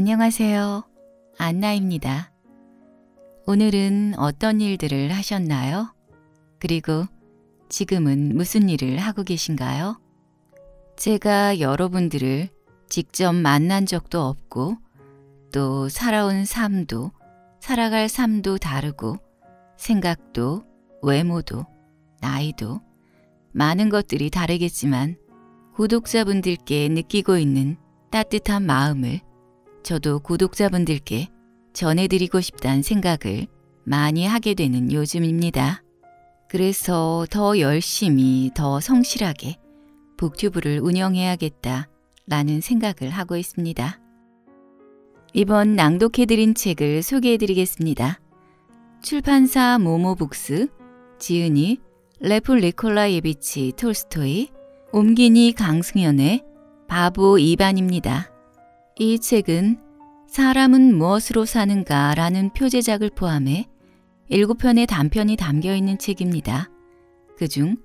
안녕하세요. 안나입니다. 오늘은 어떤 일들을 하셨나요? 그리고 지금은 무슨 일을 하고 계신가요? 제가 여러분들을 직접 만난 적도 없고 또 살아온 삶도 살아갈 삶도 다르고 생각도 외모도 나이도 많은 것들이 다르겠지만 구독자분들께 느끼고 있는 따뜻한 마음을 저도 구독자분들께 전해드리고 싶다는 생각을 많이 하게 되는 요즘입니다. 그래서 더 열심히 더 성실하게 북튜브를 운영해야겠다 라는 생각을 하고 있습니다. 이번 낭독해드린 책을 소개해드리겠습니다. 출판사 모모북스, 지은이, 레플 리콜라예비치 톨스토이, 옴기니 강승연의 바보 이반입니다. 이 책은 사람은 무엇으로 사는가 라는 표제작을 포함해 7편의 단편이 담겨 있는 책입니다. 그 중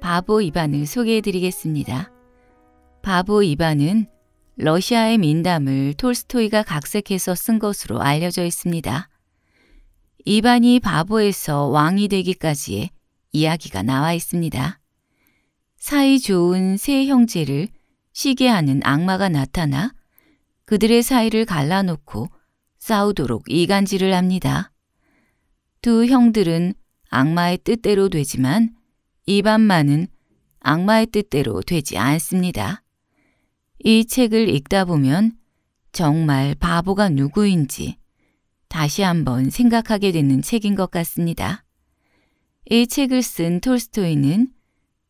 바보 이반을 소개해 드리겠습니다. 바보 이반은 러시아의 민담을 톨스토이가 각색해서 쓴 것으로 알려져 있습니다. 이반이 바보에서 왕이 되기까지의 이야기가 나와 있습니다. 사이 좋은 세 형제를 시기하는 악마가 나타나 그들의 사이를 갈라놓고 싸우도록 이간질을 합니다. 두 형들은 악마의 뜻대로 되지만 이반만은 악마의 뜻대로 되지 않습니다. 이 책을 읽다 보면 정말 바보가 누구인지 다시 한번 생각하게 되는 책인 것 같습니다. 이 책을 쓴 톨스토이는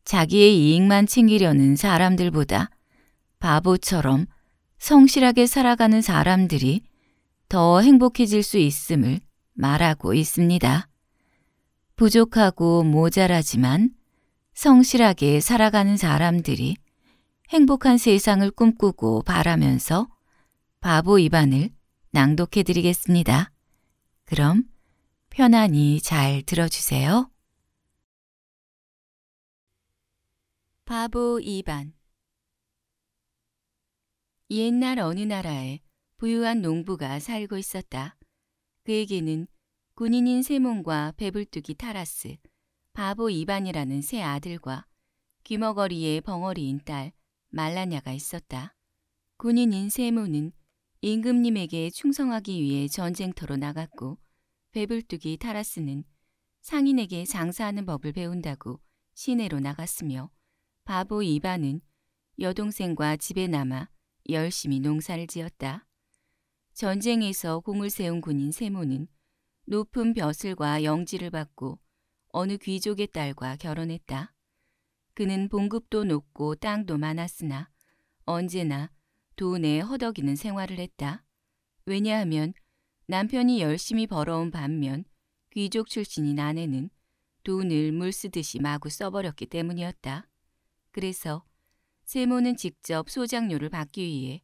자기의 이익만 챙기려는 사람들보다 바보처럼 성실하게 살아가는 사람들이 더 행복해질 수 있음을 말하고 있습니다. 부족하고 모자라지만 성실하게 살아가는 사람들이 행복한 세상을 꿈꾸고 바라면서 바보 입안을 낭독해 드리겠습니다. 그럼 편안히 잘 들어주세요. 바보 입안 옛날 어느 나라에 부유한 농부가 살고 있었다. 그에게는 군인인 세몬과 배불뚝이 타라스, 바보 이반이라는 세 아들과 귀머거리의 벙어리인 딸 말라냐가 있었다. 군인인 세몬은 임금님에게 충성하기 위해 전쟁터로 나갔고 배불뚝이 타라스는 상인에게 장사하는 법을 배운다고 시내로 나갔으며 바보 이반은 여동생과 집에 남아 열심히 농사를 지었다. 전쟁에서 공을 세운 군인 세모는 높은 벼슬과 영지를 받고 어느 귀족의 딸과 결혼했다. 그는 봉급도 높고 땅도 많았으나 언제나 돈에 허덕이는 생활을 했다. 왜냐하면 남편이 열심히 벌어온 반면 귀족 출신인 아내는 돈을 물쓰듯이 마구 써버렸기 때문이었다. 그래서 세모는 직접 소장료를 받기 위해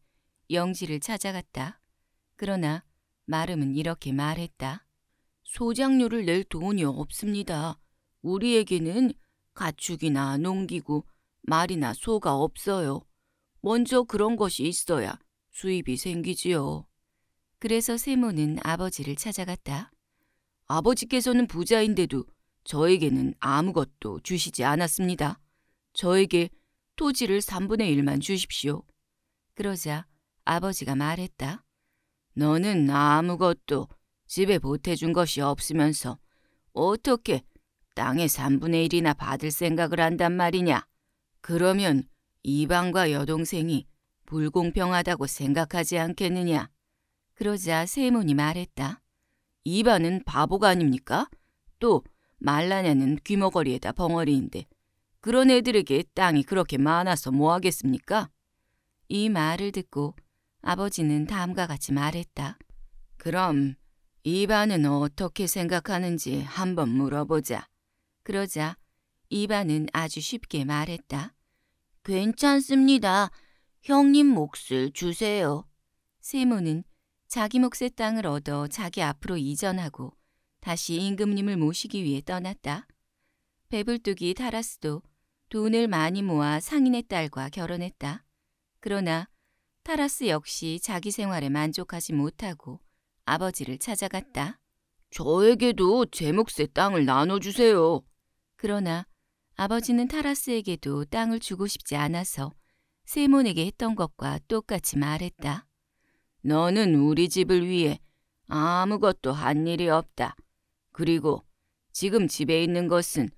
영지를 찾아갔다. 그러나 마름은 이렇게 말했다. 소장료를 낼 돈이 없습니다. 우리에게는 가축이나 농기구, 말이나 소가 없어요. 먼저 그런 것이 있어야 수입이 생기지요. 그래서 세모는 아버지를 찾아갔다. 아버지께서는 부자인데도 저에게는 아무것도 주시지 않았습니다. 저에게 토지를 3분의 1만 주십시오. 그러자 아버지가 말했다. 너는 아무것도 집에 보태준 것이 없으면서 어떻게 땅의 3분의 1이나 받을 생각을 한단 말이냐. 그러면 이방과 여동생이 불공평하다고 생각하지 않겠느냐. 그러자 세몬이 말했다. 이반은 바보가 아닙니까? 또 말라냐는 귀머거리에다 벙어리인데 그런 애들에게 땅이 그렇게 많아서 뭐 하겠습니까? 이 말을 듣고 아버지는 다음과 같이 말했다. 그럼 이반은 어떻게 생각하는지 한번 물어보자. 그러자 이반은 아주 쉽게 말했다. 괜찮습니다. 형님 몫을 주세요. 세모는 자기 몫의 땅을 얻어 자기 앞으로 이전하고 다시 임금님을 모시기 위해 떠났다. 배불뚝이 타라스도 돈을 많이 모아 상인의 딸과 결혼했다. 그러나 타라스 역시 자기 생활에 만족하지 못하고 아버지를 찾아갔다. 저에게도 제 몫의 땅을 나눠주세요. 그러나 아버지는 타라스에게도 땅을 주고 싶지 않아서 세몬에게 했던 것과 똑같이 말했다. 너는 우리 집을 위해 아무것도 한 일이 없다. 그리고 지금 집에 있는 것은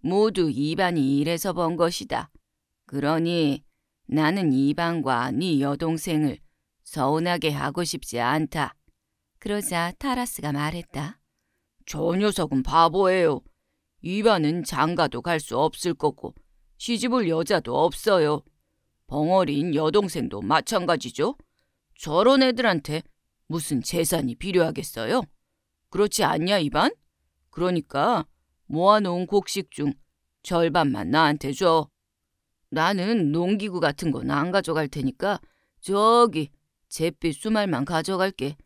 모두 이반이 일해서 번 것이다. 그러니 나는 이반과 네 여동생을 서운하게 하고 싶지 않다. 그러자 타라스가 말했다. 저 녀석은 바보예요. 이반은 장가도 갈 수 없을 거고 시집을 여자도 없어요. 벙어린 여동생도 마찬가지죠. 저런 애들한테 무슨 재산이 필요하겠어요? 그렇지 않냐 이반? 그러니까 모아놓은 곡식 중 절반만 나한테 줘. 나는 농기구 같은 건안 가져갈 테니까 저기 제빛 수말만 가져갈게.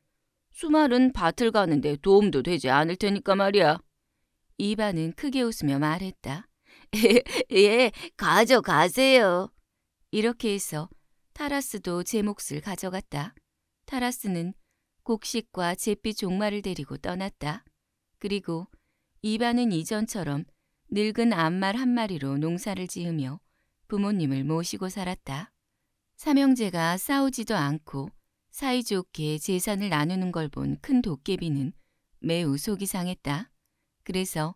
수말은 밭을 가는데 도움도 되지 않을 테니까 말이야. 이반은 크게 웃으며 말했다. 예, 가져가세요. 이렇게 해서 타라스도 제 몫을 가져갔다. 타라스는 곡식과 제빛 종말을 데리고 떠났다. 그리고 이반은 이전처럼 늙은 암말 한 마리로 농사를 지으며 부모님을 모시고 살았다. 삼형제가 싸우지도 않고 사이좋게 재산을 나누는 걸 본 큰 도깨비는 매우 속이 상했다. 그래서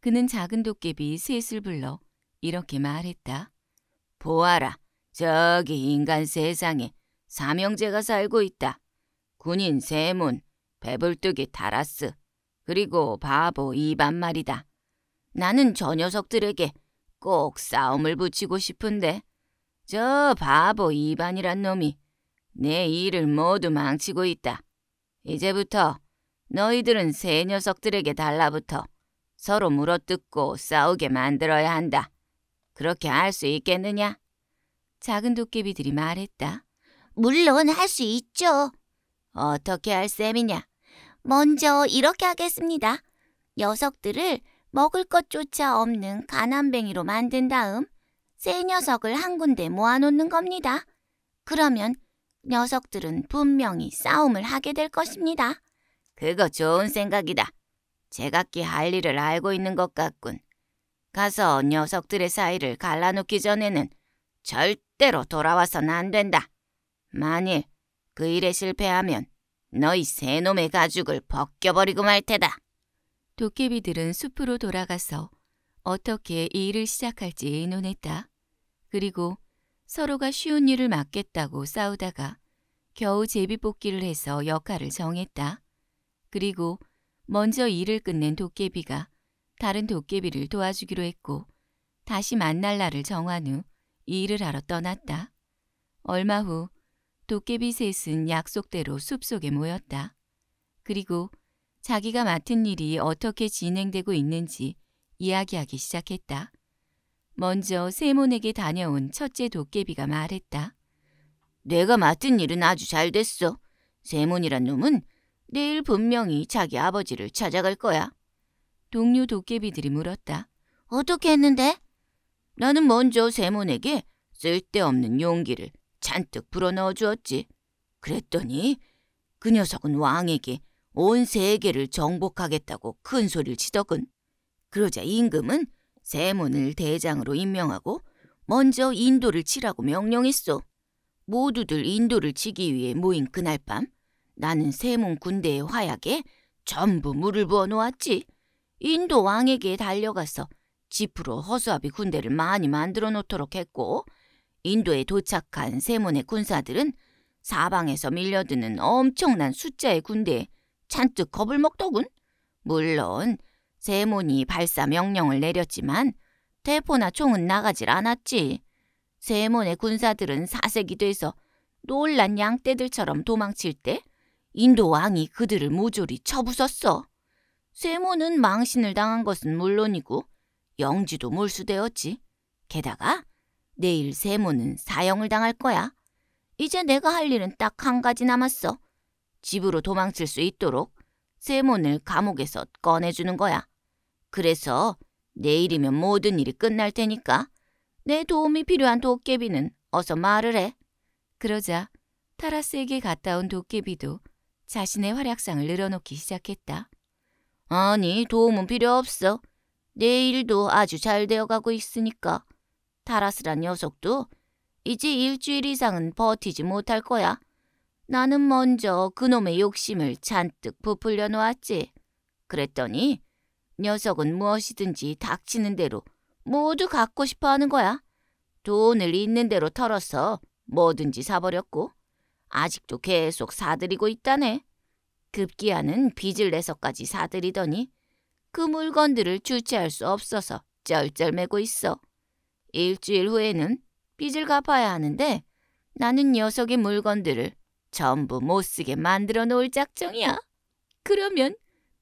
그는 작은 도깨비 셋을 불러 이렇게 말했다. 보아라, 저기 인간 세상에 삼형제가 살고 있다. 군인 세문, 배불뚝이 다라스, 그리고 바보 이반 말이다. 나는 저 녀석들에게 꼭 싸움을 붙이고 싶은데 저 바보 이반이란 놈이 내 일을 모두 망치고 있다. 이제부터 너희들은 새 녀석들에게 달라붙어 서로 물어뜯고 싸우게 만들어야 한다. 그렇게 할 수 있겠느냐? 작은 도깨비들이 말했다. 물론 할 수 있죠. 어떻게 할 셈이냐? 먼저 이렇게 하겠습니다. 녀석들을 먹을 것조차 없는 가난뱅이로 만든 다음 새 녀석을 한 군데 모아놓는 겁니다. 그러면 녀석들은 분명히 싸움을 하게 될 것입니다. 그거 좋은 생각이다. 제각기 할 일을 알고 있는 것 같군. 가서 녀석들의 사이를 갈라놓기 전에는 절대로 돌아와서는안 된다. 만일 그 일에 실패하면 너희 세 놈의 가죽을 벗겨버리고 말 테다. 도깨비들은 숲으로 돌아가서 어떻게 이 일을 시작할지 논했다. 그리고 서로가 쉬운 일을 맡겠다고 싸우다가 겨우 제비뽑기를 해서 역할을 정했다. 그리고 먼저 일을 끝낸 도깨비가 다른 도깨비를 도와주기로 했고 다시 만날 날을 정한 후 일을 하러 떠났다. 얼마 후 도깨비 셋은 약속대로 숲속에 모였다. 그리고 자기가 맡은 일이 어떻게 진행되고 있는지 이야기하기 시작했다. 먼저 세몬에게 다녀온 첫째 도깨비가 말했다. 내가 맡은 일은 아주 잘 됐어. 세몬이란 놈은 내일 분명히 자기 아버지를 찾아갈 거야. 동료 도깨비들이 물었다. 어떻게 했는데? 나는 먼저 세몬에게 쓸데없는 용기를 잔뜩 불어넣어 주었지. 그랬더니 그 녀석은 왕에게 온 세계를 정복하겠다고 큰 소리를 치더군. 그러자 임금은 세문을 대장으로 임명하고 먼저 인도를 치라고 명령했소. 모두들 인도를 치기 위해 모인 그날 밤 나는 세문 군대의 화약에 전부 물을 부어 놓았지. 인도 왕에게 달려가서 지프로 허수아비 군대를 많이 만들어 놓도록 했고 인도에 도착한 세몬의 군사들은 사방에서 밀려드는 엄청난 숫자의 군대에 잔뜩 겁을 먹더군. 물론 세몬이 발사 명령을 내렸지만 대포나 총은 나가질 않았지. 세몬의 군사들은 사색이 돼서 놀란 양떼들처럼 도망칠 때 인도 왕이 그들을 모조리 쳐부쉈어. 세몬은 망신을 당한 것은 물론이고 영지도 몰수되었지. 게다가 내일 세모는 사형을 당할 거야. 이제 내가 할 일은 딱 한 가지 남았어. 집으로 도망칠 수 있도록 세몬을 감옥에서 꺼내주는 거야. 그래서 내일이면 모든 일이 끝날 테니까 내 도움이 필요한 도깨비는 어서 말을 해. 그러자 타라스에게 갔다 온 도깨비도 자신의 활약상을 늘어놓기 시작했다. 아니 도움은 필요 없어. 내 일도 아주 잘 되어가고 있으니까 타라스란 녀석도 이제 일주일 이상은 버티지 못할 거야. 나는 먼저 그놈의 욕심을 잔뜩 부풀려 놓았지. 그랬더니 녀석은 무엇이든지 닥치는 대로 모두 갖고 싶어 하는 거야. 돈을 있는 대로 털어서 뭐든지 사버렸고 아직도 계속 사들이고 있다네. 급기야는 빚을 내서까지 사들이더니 그 물건들을 주체할 수 없어서 쩔쩔매고 있어. 일주일 후에는 빚을 갚아야 하는데 나는 녀석의 물건들을 전부 못 쓰게 만들어 놓을 작정이야. 그러면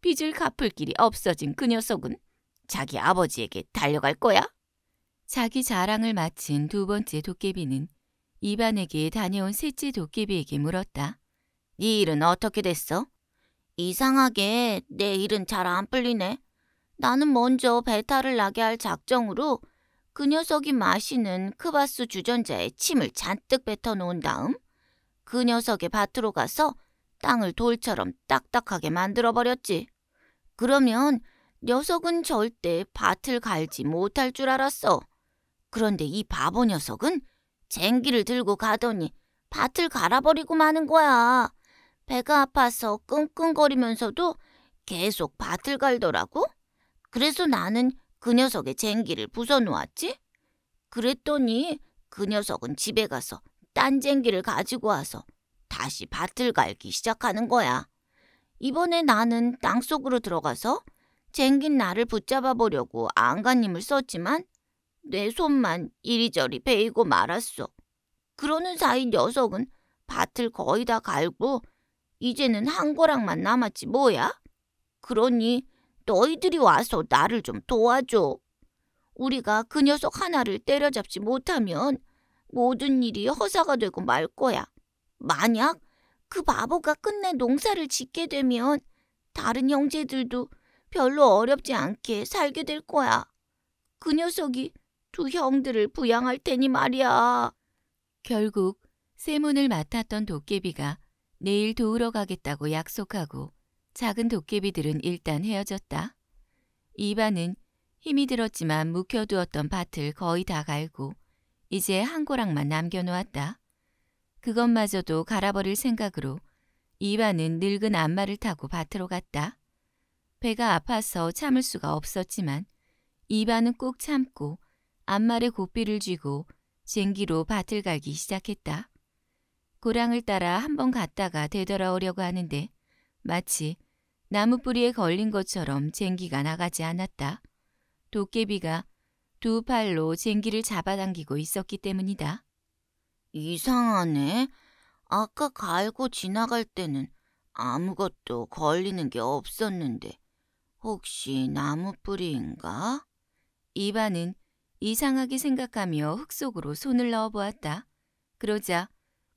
빚을 갚을 길이 없어진 그 녀석은 자기 아버지에게 달려갈 거야. 자기 자랑을 마친 두 번째 도깨비는 이반에게 다녀온 셋째 도깨비에게 물었다. 네 일은 어떻게 됐어? 이상하게 내 일은 잘 안 풀리네. 나는 먼저 배탈을 나게 할 작정으로 그 녀석이 마시는 크바스 주전자에 침을 잔뜩 뱉어놓은 다음 그 녀석의 밭으로 가서 땅을 돌처럼 딱딱하게 만들어버렸지. 그러면 녀석은 절대 밭을 갈지 못할 줄 알았어. 그런데 이 바보 녀석은 쟁기를 들고 가더니 밭을 갈아버리고 마는 거야. 배가 아파서 끙끙거리면서도 계속 밭을 갈더라고. 그래서 나는 그 녀석의 쟁기를 부숴놓았지? 그랬더니 그 녀석은 집에 가서 딴 쟁기를 가지고 와서 다시 밭을 갈기 시작하는 거야. 이번에 나는 땅속으로 들어가서 쟁긴 나를 붙잡아 보려고 안간힘을 썼지만 내 손만 이리저리 베이고 말았어. 그러는 사이 녀석은 밭을 거의 다 갈고 이제는 한 고랑만 남았지 뭐야? 그러니 너희들이 와서 나를 좀 도와줘. 우리가 그 녀석 하나를 때려잡지 못하면 모든 일이 허사가 되고 말 거야. 만약 그 바보가 끝내 농사를 짓게 되면 다른 형제들도 별로 어렵지 않게 살게 될 거야. 그 녀석이 두 형들을 부양할 테니 말이야. 결국 세문을 맡았던 도깨비가 내일 도우러 가겠다고 약속하고 작은 도깨비들은 일단 헤어졌다. 이반은 힘이 들었지만 묵혀두었던 밭을 거의 다 갈고 이제 한 고랑만 남겨놓았다. 그것마저도 갈아버릴 생각으로 이반은 늙은 안마를 타고 밭으로 갔다. 배가 아파서 참을 수가 없었지만 이반은 꼭 참고 안마를 고삐를 쥐고 쟁기로 밭을 갈기 시작했다. 고랑을 따라 한 번 갔다가 되돌아오려고 하는데 마치 나무뿌리에 걸린 것처럼 쟁기가 나가지 않았다. 도깨비가 두 팔로 쟁기를 잡아당기고 있었기 때문이다. 이상하네. 아까 갈고 지나갈 때는 아무것도 걸리는 게 없었는데 혹시 나무뿌리인가? 이반은 이상하게 생각하며 흙 속으로 손을 넣어보았다. 그러자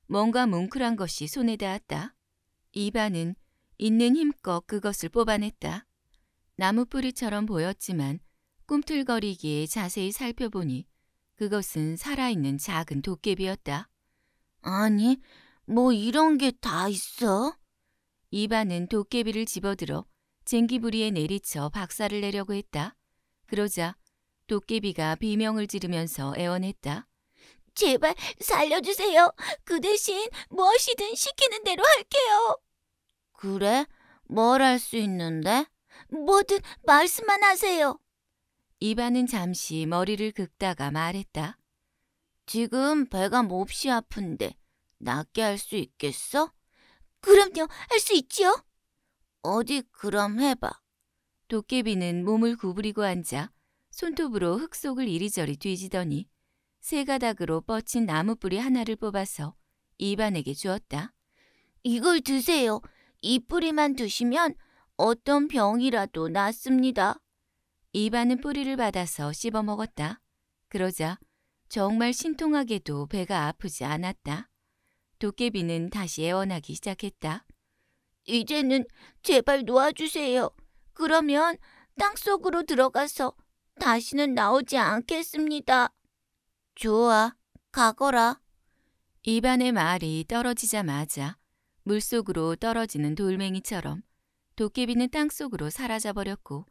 뭔가 뭉클한 것이 손에 닿았다. 이반은 있는 힘껏 그것을 뽑아냈다. 나무뿌리처럼 보였지만 꿈틀거리기에 자세히 살펴보니 그것은 살아있는 작은 도깨비였다. 아니, 뭐 이런 게 다 있어? 이반은 도깨비를 집어들어 쟁기부리에 내리쳐 박살을 내려고 했다. 그러자 도깨비가 비명을 지르면서 애원했다. 제발 살려주세요. 그 대신 무엇이든 시키는 대로 할게요. 그래? 뭘 할 수 있는데? 뭐든 말씀만 하세요. 이반은 잠시 머리를 긁다가 말했다. 지금 배가 몹시 아픈데 낫게 할 수 있겠어? 그럼요, 할 수 있지요. 어디 그럼 해봐. 도깨비는 몸을 구부리고 앉아 손톱으로 흙속을 이리저리 뒤지더니 세 가닥으로 뻗친 나무뿌리 하나를 뽑아서 이반에게 주었다. 이걸 드세요. 이 뿌리만 두시면 어떤 병이라도 낫습니다. 이반은 뿌리를 받아서 씹어 먹었다. 그러자 정말 신통하게도 배가 아프지 않았다. 도깨비는 다시 애원하기 시작했다. 이제는 제발 놓아주세요. 그러면 땅속으로 들어가서 다시는 나오지 않겠습니다. 좋아, 가거라. 이반의 말이 떨어지자마자 물속으로 떨어지는 돌멩이처럼 도깨비는 땅속으로 사라져 버렸고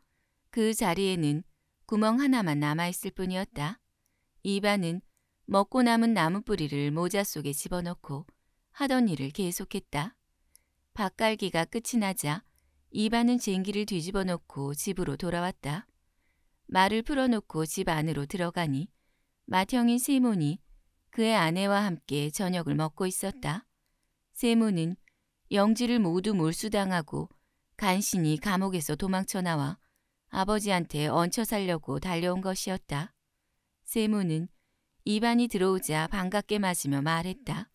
그 자리에는 구멍 하나만 남아있을 뿐이었다. 이반은 먹고 남은 나무 뿌리를 모자 속에 집어넣고 하던 일을 계속했다. 밭갈기가 끝이 나자 이반은 쟁기를 뒤집어 놓고 집으로 돌아왔다. 말을 풀어놓고 집 안으로 들어가니 마형인 세몬이 그의 아내와 함께 저녁을 먹고 있었다. 세모는 영지를 모두 몰수당하고 간신히 감옥에서 도망쳐 나와 아버지한테 얹혀 살려고 달려온 것이었다. 세모는 이반이 들어오자 반갑게 맞으며 말했다.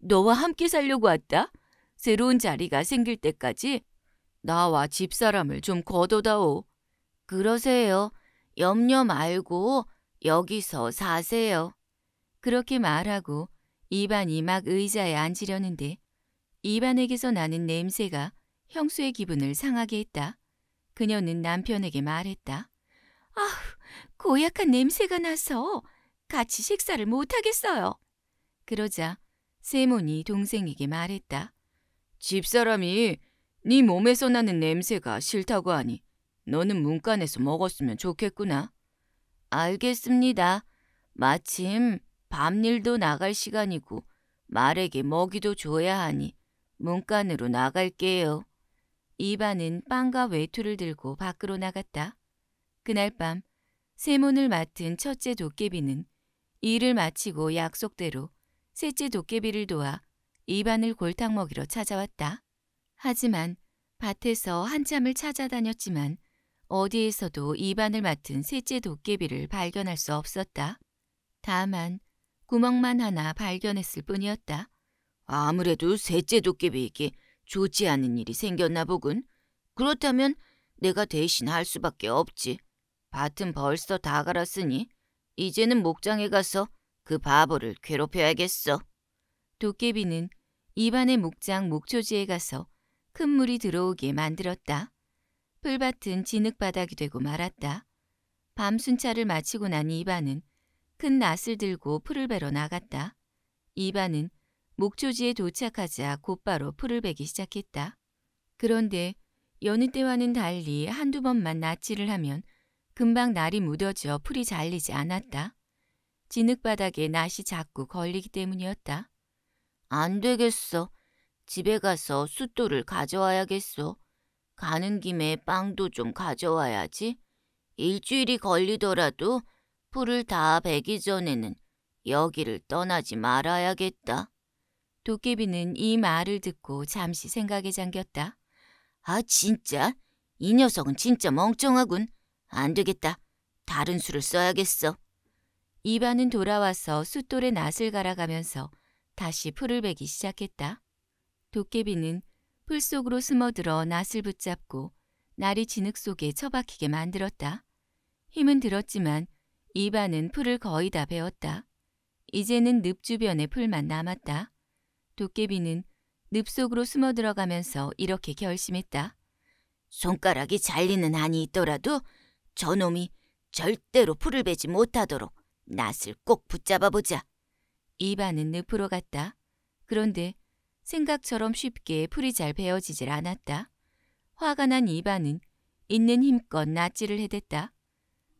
너와 함께 살려고 왔다. 새로운 자리가 생길 때까지 나와 집사람을 좀 거둬다오. 그러세요. 염려 말고 여기서 사세요. 그렇게 말하고 입안이막 의자에 앉으려는데 입안에게서 나는 냄새가 형수의 기분을 상하게 했다. 그녀는 남편에게 말했다. 아후 고약한 냄새가 나서 같이 식사를 못하겠어요. 그러자 세몬이 동생에게 말했다. 집사람이 네 몸에서 나는 냄새가 싫다고 하니 너는 문간에서 먹었으면 좋겠구나. 알겠습니다. 마침 밤일도 나갈 시간이고 말에게 먹이도 줘야 하니 문간으로 나갈게요. 이반은 빵과 외투를 들고 밖으로 나갔다. 그날 밤 세문을 맡은 첫째 도깨비는 일을 마치고 약속대로 셋째 도깨비를 도와 이반을 골탕 먹이러 찾아왔다. 하지만 밭에서 한참을 찾아다녔지만 어디에서도 이반을 맡은 셋째 도깨비를 발견할 수 없었다. 다만 구멍만 하나 발견했을 뿐이었다. 아무래도 셋째 도깨비에게 좋지 않은 일이 생겼나 보군. 그렇다면 내가 대신 할 수밖에 없지. 밭은 벌써 다 갈았으니 이제는 목장에 가서 그 바보를 괴롭혀야겠어. 도깨비는 입안의 목장 목초지에 가서 큰 물이 들어오게 만들었다. 풀밭은 진흙바닥이 되고 말았다. 밤순찰을 마치고 난 이반은 큰 낫을 들고 풀을 베러 나갔다. 이반은 목초지에 도착하자 곧바로 풀을 베기 시작했다. 그런데 여느 때와는 달리 한두 번만 낫질을 하면 금방 날이 무뎌져 풀이 잘리지 않았다. 진흙바닥에 낫이 자꾸 걸리기 때문이었다. 안 되겠어. 집에 가서 숫돌을 가져와야겠어. 가는 김에 빵도 좀 가져와야지. 일주일이 걸리더라도 풀을 다 베기 전에는 여기를 떠나지 말아야겠다. 도깨비는 이 말을 듣고 잠시 생각에 잠겼다. 아 진짜? 이 녀석은 진짜 멍청하군. 안 되겠다. 다른 수를 써야겠어. 이반은 돌아와서 숫돌에 낫을 갈아가면서 다시 풀을 베기 시작했다. 도깨비는 풀 속으로 숨어들어 낫을 붙잡고 날이 진흙 속에 처박히게 만들었다. 힘은 들었지만 이반은 풀을 거의 다 베었다. 이제는 늪 주변의 풀만 남았다. 도깨비는 늪 속으로 숨어 들어가면서 이렇게 결심했다. 손가락이 잘리는 한이 있더라도 저놈이 절대로 풀을 베지 못하도록 낫을 꼭 붙잡아보자. 이반은 늪으로 갔다. 그런데 생각처럼 쉽게 풀이 잘 베어지질 않았다. 화가 난 이반은 있는 힘껏 낫지를 해댔다.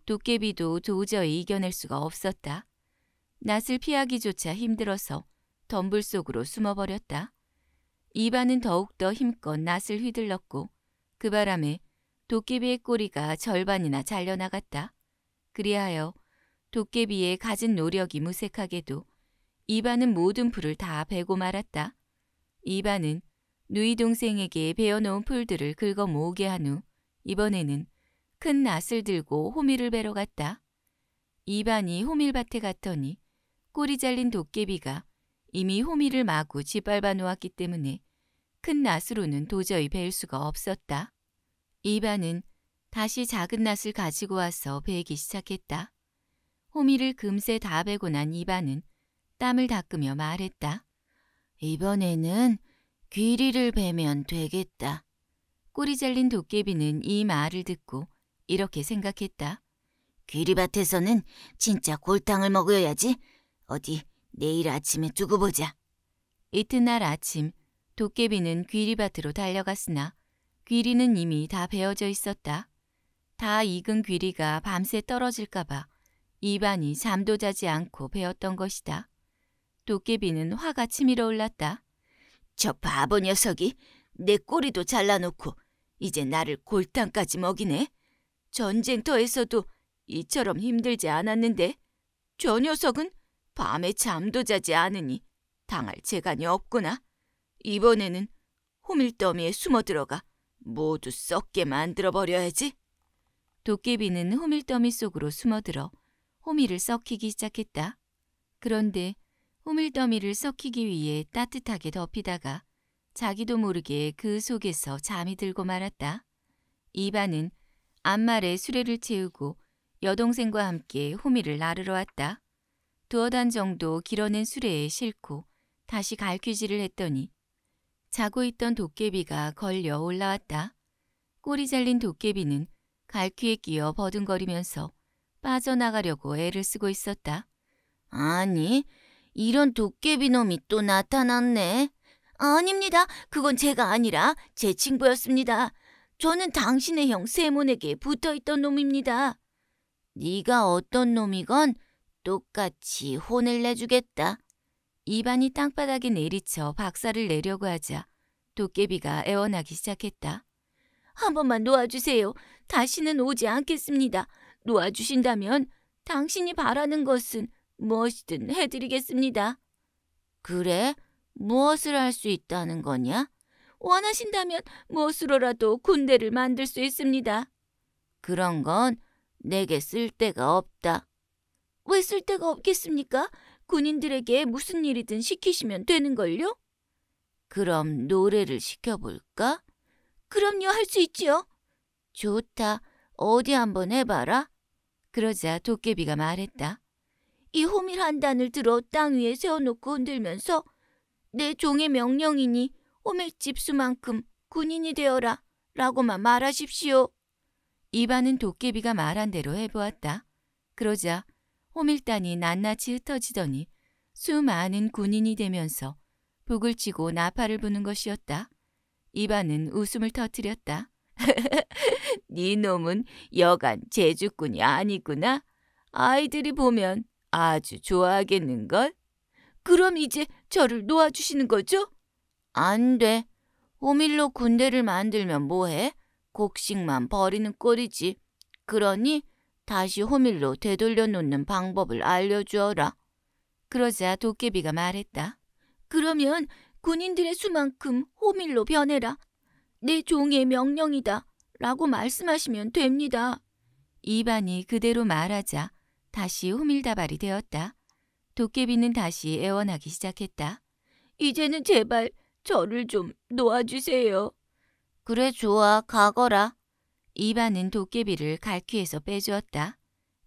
도깨비도 도저히 이겨낼 수가 없었다. 낯을 피하기조차 힘들어서 덤불 속으로 숨어버렸다. 이반은 더욱더 힘껏 낯을 휘둘렀고 그 바람에 도깨비의 꼬리가 절반이나 잘려나갔다. 그리하여 도깨비의 가진 노력이 무색하게도 이반은 모든 풀을 다 베고 말았다. 이반은 누이 동생에게 베어놓은 풀들을 긁어 모으게 한 후 이번에는 큰 낫을 들고 호밀을 베러 갔다. 이반이 호밀밭에 갔더니 꼬리 잘린 도깨비가 이미 호밀을 마구 짓밟아 놓았기 때문에 큰 낫으로는 도저히 벨 수가 없었다. 이반은 다시 작은 낫을 가지고 와서 베기 시작했다. 호미를 금세 다 베고 난 이반은 땀을 닦으며 말했다. 이번에는 귀리를 베면 되겠다. 꼬리 잘린 도깨비는 이 말을 듣고 이렇게 생각했다. 귀리밭에서는 진짜 골탕을 먹어야지 어디 내일 아침에 두고 보자. 이튿날 아침 도깨비는 귀리밭으로 달려갔으나 귀리는 이미 다 베어져 있었다. 다 익은 귀리가 밤새 떨어질까봐 입안이 잠도 자지 않고 베었던 것이다. 도깨비는 화가 치밀어 올랐다. 저 바보 녀석이 내 꼬리도 잘라놓고 이제 나를 골탕까지 먹이네. 전쟁터에서도 이처럼 힘들지 않았는데 저 녀석은 밤에 잠도 자지 않으니 당할 재간이 없구나. 이번에는 호밀더미에 숨어 들어가 모두 썩게 만들어 버려야지. 도깨비는 호밀더미 속으로 숨어들어 호밀을 썩히기 시작했다. 그런데 호밀더미를 썩히기 위해 따뜻하게 덮이다가 자기도 모르게 그 속에서 잠이 들고 말았다. 이반은 암말에 수레를 채우고 여동생과 함께 호미를 나르러 왔다. 두어 단 정도 길어낸 수레에 싣고 다시 갈퀴질을 했더니 자고 있던 도깨비가 걸려 올라왔다. 꼬리 잘린 도깨비는 갈퀴에 끼어 버둥거리면서 빠져나가려고 애를 쓰고 있었다. 아니, 이런 도깨비 놈이 또 나타났네. 아닙니다. 그건 제가 아니라 제 친구였습니다. 저는 당신의 형 세몬에게 붙어있던 놈입니다. 네가 어떤 놈이건 똑같이 혼을 내주겠다. 이반이 땅바닥에 내리쳐 박사를 내려고 하자 도깨비가 애원하기 시작했다. 한 번만 놓아주세요. 다시는 오지 않겠습니다. 놓아주신다면 당신이 바라는 것은 무엇이든 해드리겠습니다. 그래? 무엇을 할 수 있다는 거냐? 원하신다면 무엇으로라도 군대를 만들 수 있습니다. 그런 건 내게 쓸데가 없다. 왜 쓸데가 없겠습니까? 군인들에게 무슨 일이든 시키시면 되는걸요? 그럼 노래를 시켜볼까? 그럼요, 할 수 있지요. 좋다. 어디 한번 해봐라. 그러자 도깨비가 말했다. 이 호밀 한 단을 들어 땅 위에 세워놓고 흔들면서 내 종의 명령이니 호맷집수만큼 군인이 되어라 라고만 말하십시오. 이반은 도깨비가 말한 대로 해보았다. 그러자 호밀단이 낱낱이 흩어지더니 수많은 군인이 되면서 북을 치고 나팔을 부는 것이었다. 이반은 웃음을 터뜨렸다. 네 놈은 여간 제주꾼이 아니구나. 아이들이 보면 아주 좋아하겠는걸? 그럼 이제 저를 놓아주시는 거죠? 안 돼. 호밀로 군대를 만들면 뭐해? 곡식만 버리는 꼴이지. 그러니 다시 호밀로 되돌려 놓는 방법을 알려주어라. 그러자 도깨비가 말했다. 그러면 군인들의 수만큼 호밀로 변해라. 내 종의 명령이다. 라고 말씀하시면 됩니다. 이반이 그대로 말하자 다시 호밀다발이 되었다. 도깨비는 다시 애원하기 시작했다. 이제는 제발 저를 좀 놓아주세요. 그래 좋아 가거라. 이반은 도깨비를 갈퀴에서 빼주었다.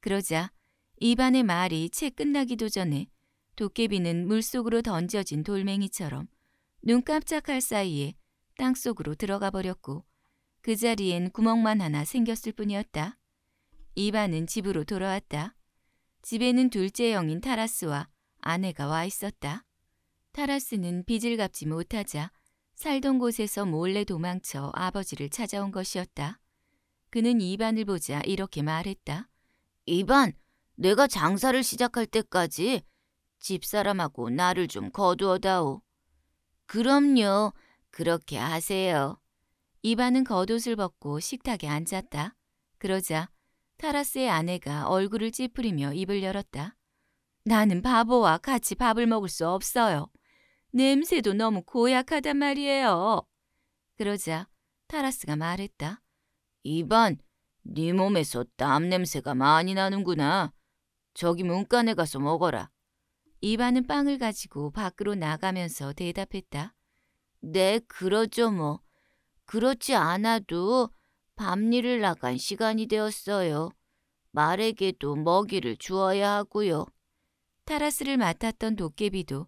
그러자 이반의 말이 채 끝나기도 전에 도깨비는 물속으로 던져진 돌멩이처럼 눈 깜짝할 사이에 땅속으로 들어가 버렸고 그 자리엔 구멍만 하나 생겼을 뿐이었다. 이반은 집으로 돌아왔다. 집에는 둘째 영인 타라스와 아내가 와 있었다. 타라스는 빚을 갚지 못하자 살던 곳에서 몰래 도망쳐 아버지를 찾아온 것이었다. 그는 이반을 보자 이렇게 말했다. 이반, 내가 장사를 시작할 때까지 집사람하고 나를 좀 거두어다오. 그럼요. 그렇게 하세요. 이반은 겉옷을 벗고 식탁에 앉았다. 그러자 타라스의 아내가 얼굴을 찌푸리며 입을 열었다. 나는 바보와 같이 밥을 먹을 수 없어요. 냄새도 너무 고약하단 말이에요. 그러자 타라스가 말했다. 이반, 네 몸에서 땀 냄새가 많이 나는구나. 저기 문간에 가서 먹어라. 이반은 빵을 가지고 밖으로 나가면서 대답했다. 네, 그러죠 뭐. 그렇지 않아도 밤일을 나간 시간이 되었어요. 말에게도 먹이를 주어야 하고요. 타라스를 맡았던 도깨비도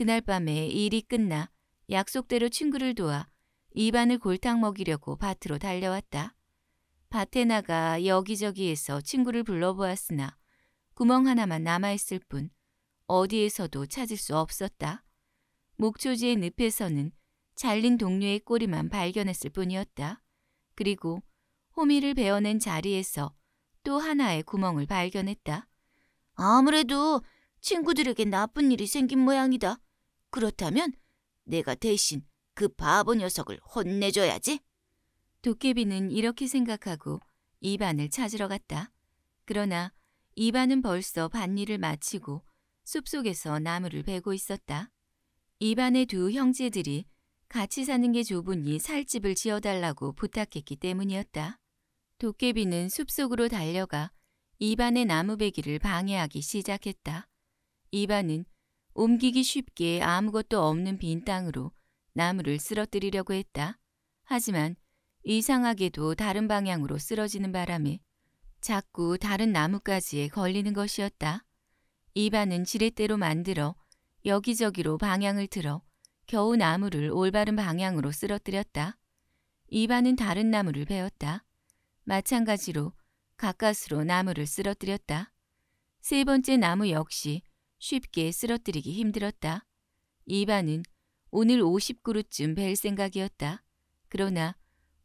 그날 밤에 일이 끝나 약속대로 친구를 도와 이반을 골탕 먹이려고 밭으로 달려왔다. 밭에 나가 여기저기에서 친구를 불러보았으나 구멍 하나만 남아있을 뿐 어디에서도 찾을 수 없었다. 목초지의 늪에서는 잘린 동료의 꼬리만 발견했을 뿐이었다. 그리고 호미를 베어낸 자리에서 또 하나의 구멍을 발견했다. 아무래도 친구들에게 나쁜 일이 생긴 모양이다. 그렇다면 내가 대신 그 바보 녀석을 혼내줘야지. 도깨비는 이렇게 생각하고 이반을 찾으러 갔다. 그러나 이반은 벌써 밭일을 마치고 숲속에서 나무를 베고 있었다. 이반의 두 형제들이 같이 사는 게 좁으니 살집을 지어달라고 부탁했기 때문이었다. 도깨비는 숲속으로 달려가 이반의 나무 베기를 방해하기 시작했다. 이반은 옮기기 쉽게 아무것도 없는 빈 땅으로 나무를 쓰러뜨리려고 했다. 하지만 이상하게도 다른 방향으로 쓰러지는 바람에 자꾸 다른 나뭇가지에 걸리는 것이었다. 이반은 지렛대로 만들어 여기저기로 방향을 틀어 겨우 나무를 올바른 방향으로 쓰러뜨렸다. 이반은 다른 나무를 베었다. 마찬가지로 가까스로 나무를 쓰러뜨렸다. 세 번째 나무 역시 쉽게 쓰러뜨리기 힘들었다. 이반은 오늘 50그루쯤 벨 생각이었다. 그러나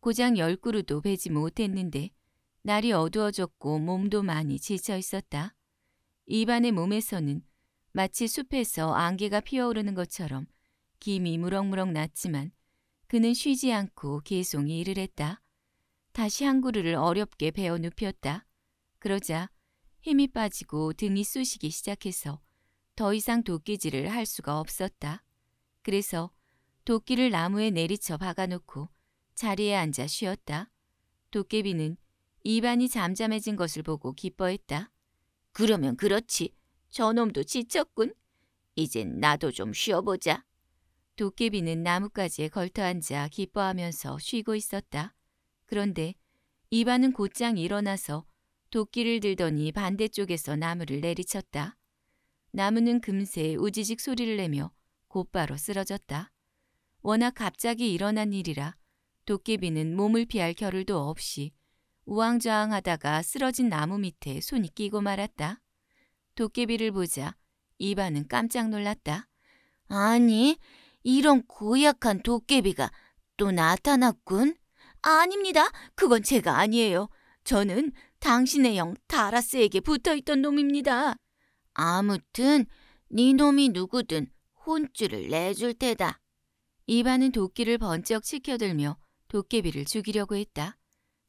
고장 10그루도 베지 못했는데 날이 어두워졌고 몸도 많이 지쳐 있었다. 이반의 몸에서는 마치 숲에서 안개가 피어오르는 것처럼 김이 무럭무럭 났지만 그는 쉬지 않고 계속 일을 했다. 다시 한 그루를 어렵게 베어 눕혔다. 그러자 힘이 빠지고 등이 쑤시기 시작해서 더 이상 도끼질을 할 수가 없었다. 그래서 도끼를 나무에 내리쳐 박아놓고 자리에 앉아 쉬었다. 도깨비는 입안이 잠잠해진 것을 보고 기뻐했다. 그러면 그렇지. 저놈도 지쳤군. 이젠 나도 좀 쉬어보자. 도깨비는 나뭇가지에 걸터앉아 기뻐하면서 쉬고 있었다. 그런데 입안은 곧장 일어나서 도끼를 들더니 반대쪽에서 나무를 내리쳤다. 나무는 금세 우지직 소리를 내며 곧바로 쓰러졌다. 워낙 갑자기 일어난 일이라 도깨비는 몸을 피할 겨를도 없이 우왕좌왕 하다가 쓰러진 나무 밑에 손이 끼고 말았다. 도깨비를 보자 이반은 깜짝 놀랐다. 아니, 이런 고약한 도깨비가 또 나타났군? 아닙니다. 그건 제가 아니에요. 저는 당신의 영 다라스에게 붙어있던 놈입니다. 아무튼 네 놈이 누구든 혼쭐을 내줄 테다. 이반은 도끼를 번쩍 치켜들며 도깨비를 죽이려고 했다.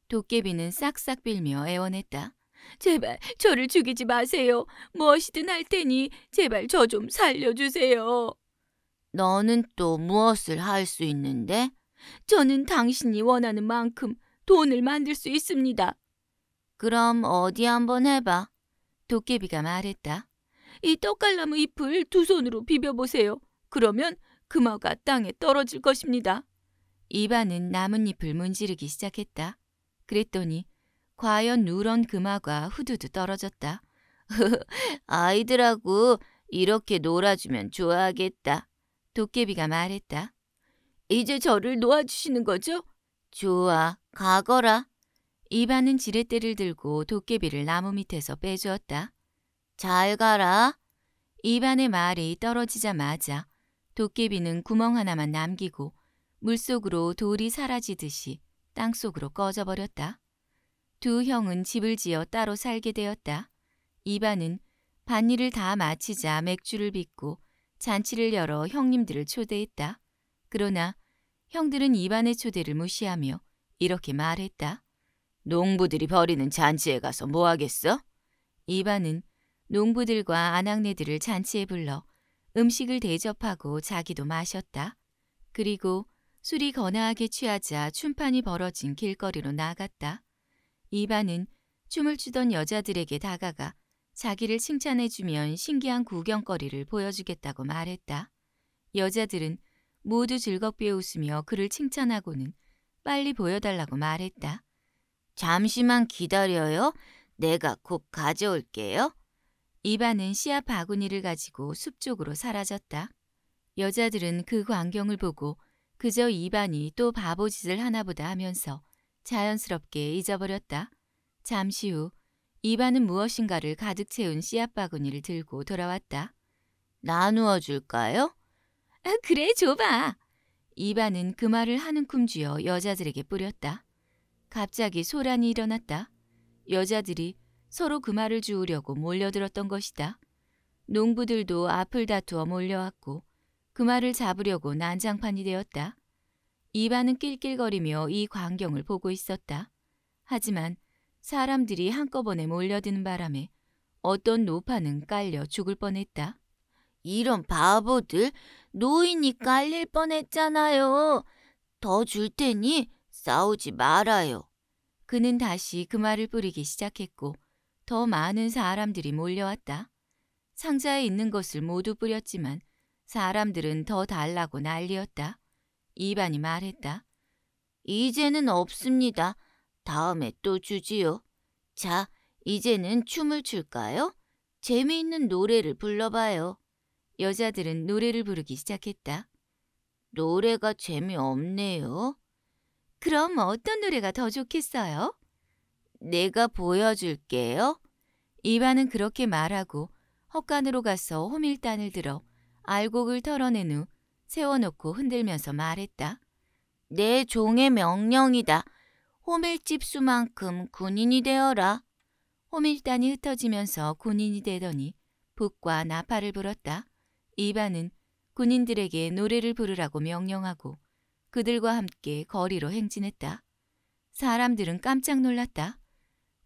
도깨비는 싹싹 빌며 애원했다. 제발 저를 죽이지 마세요. 무엇이든 할 테니 제발 저 좀 살려주세요. 너는 또 무엇을 할 수 있는데? 저는 당신이 원하는 만큼 돈을 만들 수 있습니다. 그럼 어디 한번 해봐. 도깨비가 말했다. 이 떡갈나무 잎을 두 손으로 비벼보세요. 그러면 금화가 땅에 떨어질 것입니다. 이반은 나뭇잎을 문지르기 시작했다. 그랬더니 과연 누런 금화가 후두두 떨어졌다. 아이들하고 이렇게 놀아주면 좋아하겠다. 도깨비가 말했다. 이제 저를 놓아주시는 거죠? 좋아, 가거라. 이반은 지렛대를 들고 도깨비를 나무 밑에서 빼주었다. 잘 가라. 입안의 말이 떨어지자마자 도깨비는 구멍 하나만 남기고 물속으로 돌이 사라지듯이 땅속으로 꺼져버렸다. 두 형은 집을 지어 따로 살게 되었다. 이반은 반일을 다 마치자 맥주를 빚고 잔치를 열어 형님들을 초대했다. 그러나 형들은 이반의 초대를 무시하며 이렇게 말했다. 농부들이 버리는 잔치에 가서 뭐 하겠어? 이반은 농부들과 아낙네들을 잔치에 불러 음식을 대접하고 자기도 마셨다. 그리고 술이 거나하게 취하자 춤판이 벌어진 길거리로 나갔다. 이반은 춤을 추던 여자들에게 다가가 자기를 칭찬해주면 신기한 구경거리를 보여주겠다고 말했다. 여자들은 모두 즐겁게 웃으며 그를 칭찬하고는 빨리 보여달라고 말했다. 잠시만 기다려요. 내가 곧 가져올게요. 이반은 씨앗 바구니를 가지고 숲 쪽으로 사라졌다. 여자들은 그 광경을 보고 그저 이반이 또 바보짓을 하나보다 하면서 자연스럽게 잊어버렸다. 잠시 후 이반은 무엇인가를 가득 채운 씨앗 바구니를 들고 돌아왔다. 나누어 줄까요? 아, 그래 줘봐. 이반은 그 말을 하는 꿈쥐어 여자들에게 뿌렸다. 갑자기 소란이 일어났다. 여자들이 서로 그 말을 주우려고 몰려들었던 것이다. 농부들도 앞을 다투어 몰려왔고 그 말을 잡으려고 난장판이 되었다. 이반은 낄낄거리며 이 광경을 보고 있었다. 하지만 사람들이 한꺼번에 몰려드는 바람에 어떤 노파는 깔려 죽을 뻔했다. 이런 바보들, 노인이 깔릴 뻔했잖아요. 더 줄 테니 싸우지 말아요. 그는 다시 그 말을 뿌리기 시작했고 더 많은 사람들이 몰려왔다. 상자에 있는 것을 모두 뿌렸지만 사람들은 더 달라고 난리였다. 이반이 말했다. 이제는 없습니다. 다음에 또 주지요. 자, 이제는 춤을 출까요? 재미있는 노래를 불러봐요. 여자들은 노래를 부르기 시작했다. 노래가 재미없네요. 그럼 어떤 노래가 더 좋겠어요? 내가 보여줄게요. 이반은 그렇게 말하고 헛간으로 가서 호밀단을 들어 알곡을 털어낸 후 세워놓고 흔들면서 말했다. 내 종의 명령이다. 호밀집 수만큼 군인이 되어라. 호밀단이 흩어지면서 군인이 되더니 북과 나팔을 불었다. 이반은 군인들에게 노래를 부르라고 명령하고 그들과 함께 거리로 행진했다. 사람들은 깜짝 놀랐다.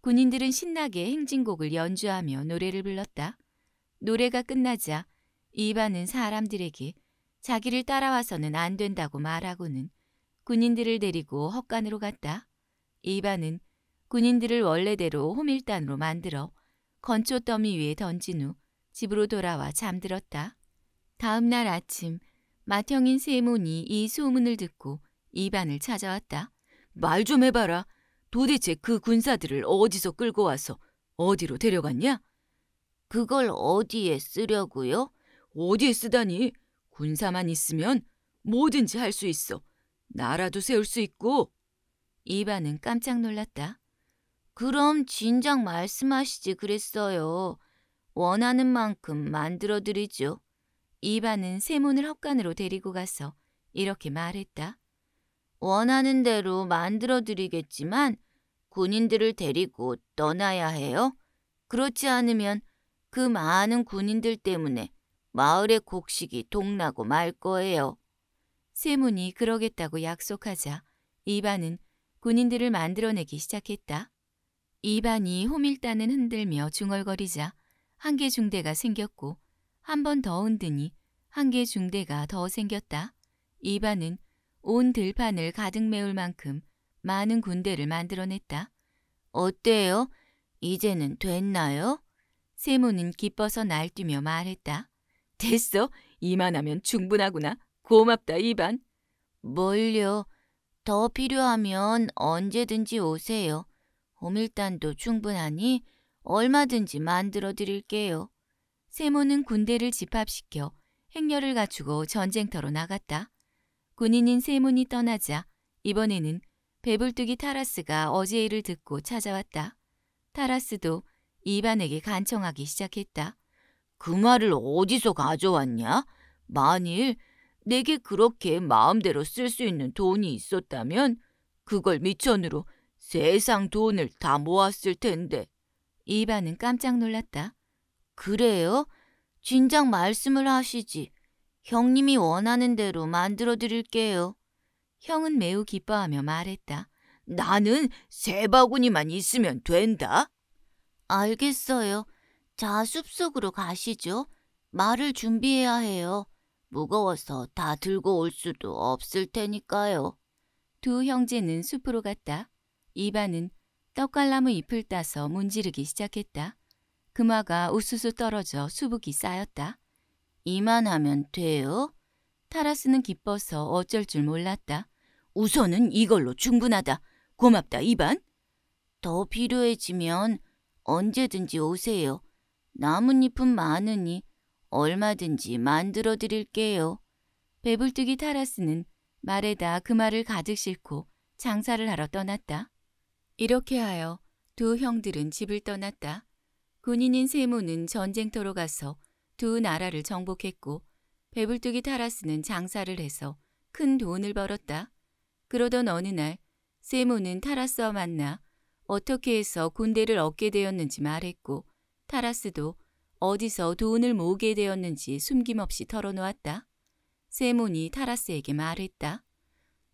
군인들은 신나게 행진곡을 연주하며 노래를 불렀다. 노래가 끝나자 이반은 사람들에게 자기를 따라와서는 안 된다고 말하고는 군인들을 데리고 헛간으로 갔다. 이반은 군인들을 원래대로 호밀단으로 만들어 건초 더미 위에 던진 후 집으로 돌아와 잠들었다. 다음 날 아침 마형인 세몬이 이 소문을 듣고 이반을 찾아왔다. 말 좀 해봐라. 도대체 그 군사들을 어디서 끌고 와서 어디로 데려갔냐? 그걸 어디에 쓰려고요? 어디에 쓰다니? 군사만 있으면 뭐든지 할 수 있어. 나라도 세울 수 있고. 이반은 깜짝 놀랐다. 그럼 진작 말씀하시지 그랬어요. 원하는 만큼 만들어 드리죠. 이반은 세문을 헛간으로 데리고 가서 이렇게 말했다. 원하는 대로 만들어 드리겠지만 군인들을 데리고 떠나야 해요. 그렇지 않으면 그 많은 군인들 때문에 마을의 곡식이 동나고 말 거예요. 세문이 그러겠다고 약속하자 이반은 군인들을 만들어내기 시작했다. 이반이 호밀단은 흔들며 중얼거리자 한 개 중대가 생겼고 한 번 더 흔드니 한 개 중대가 더 생겼다. 이반은 온 들판을 가득 메울 만큼 많은 군대를 만들어냈다. 어때요? 이제는 됐나요? 세모는 기뻐서 날뛰며 말했다. 됐어. 이만하면 충분하구나. 고맙다, 이반. 뭘요? 더 필요하면 언제든지 오세요. 호밀단도 충분하니 얼마든지 만들어 드릴게요. 세모는 군대를 집합시켜 행렬을 갖추고 전쟁터로 나갔다. 군인인 세문이 떠나자 이번에는 배불뚝이 타라스가 어제 일을 듣고 찾아왔다. 타라스도 이반에게 간청하기 시작했다. 그 말을 어디서 가져왔냐? 만일 내게 그렇게 마음대로 쓸 수 있는 돈이 있었다면 그걸 미천으로 세상 돈을 다 모았을 텐데. 이반은 깜짝 놀랐다. 그래요? 진작 말씀을 하시지. 형님이 원하는 대로 만들어 드릴게요. 형은 매우 기뻐하며 말했다. 나는 세 바구니만 있으면 된다. 알겠어요. 자, 숲속으로 가시죠. 말을 준비해야 해요. 무거워서 다 들고 올 수도 없을 테니까요. 두 형제는 숲으로 갔다. 이반은 떡갈나무 잎을 따서 문지르기 시작했다. 금화가 우수수 떨어져 수북이 쌓였다. 이만 하면 돼요? 타라스는 기뻐서 어쩔 줄 몰랐다. 우선은 이걸로 충분하다. 고맙다, 이반. 더 필요해지면 언제든지 오세요. 나뭇잎은 많으니 얼마든지 만들어 드릴게요. 배불뚝이 타라스는 말에다 그 말을 가득 싣고 장사를 하러 떠났다. 이렇게 하여 두 형들은 집을 떠났다. 군인인 세모는 전쟁터로 가서 두 나라를 정복했고 배불뚝이 타라스는 장사를 해서 큰 돈을 벌었다. 그러던 어느 날 세모는 타라스와 만나 어떻게 해서 군대를 얻게 되었는지 말했고 타라스도 어디서 돈을 모으게 되었는지 숨김없이 털어놓았다. 세몬이 타라스에게 말했다.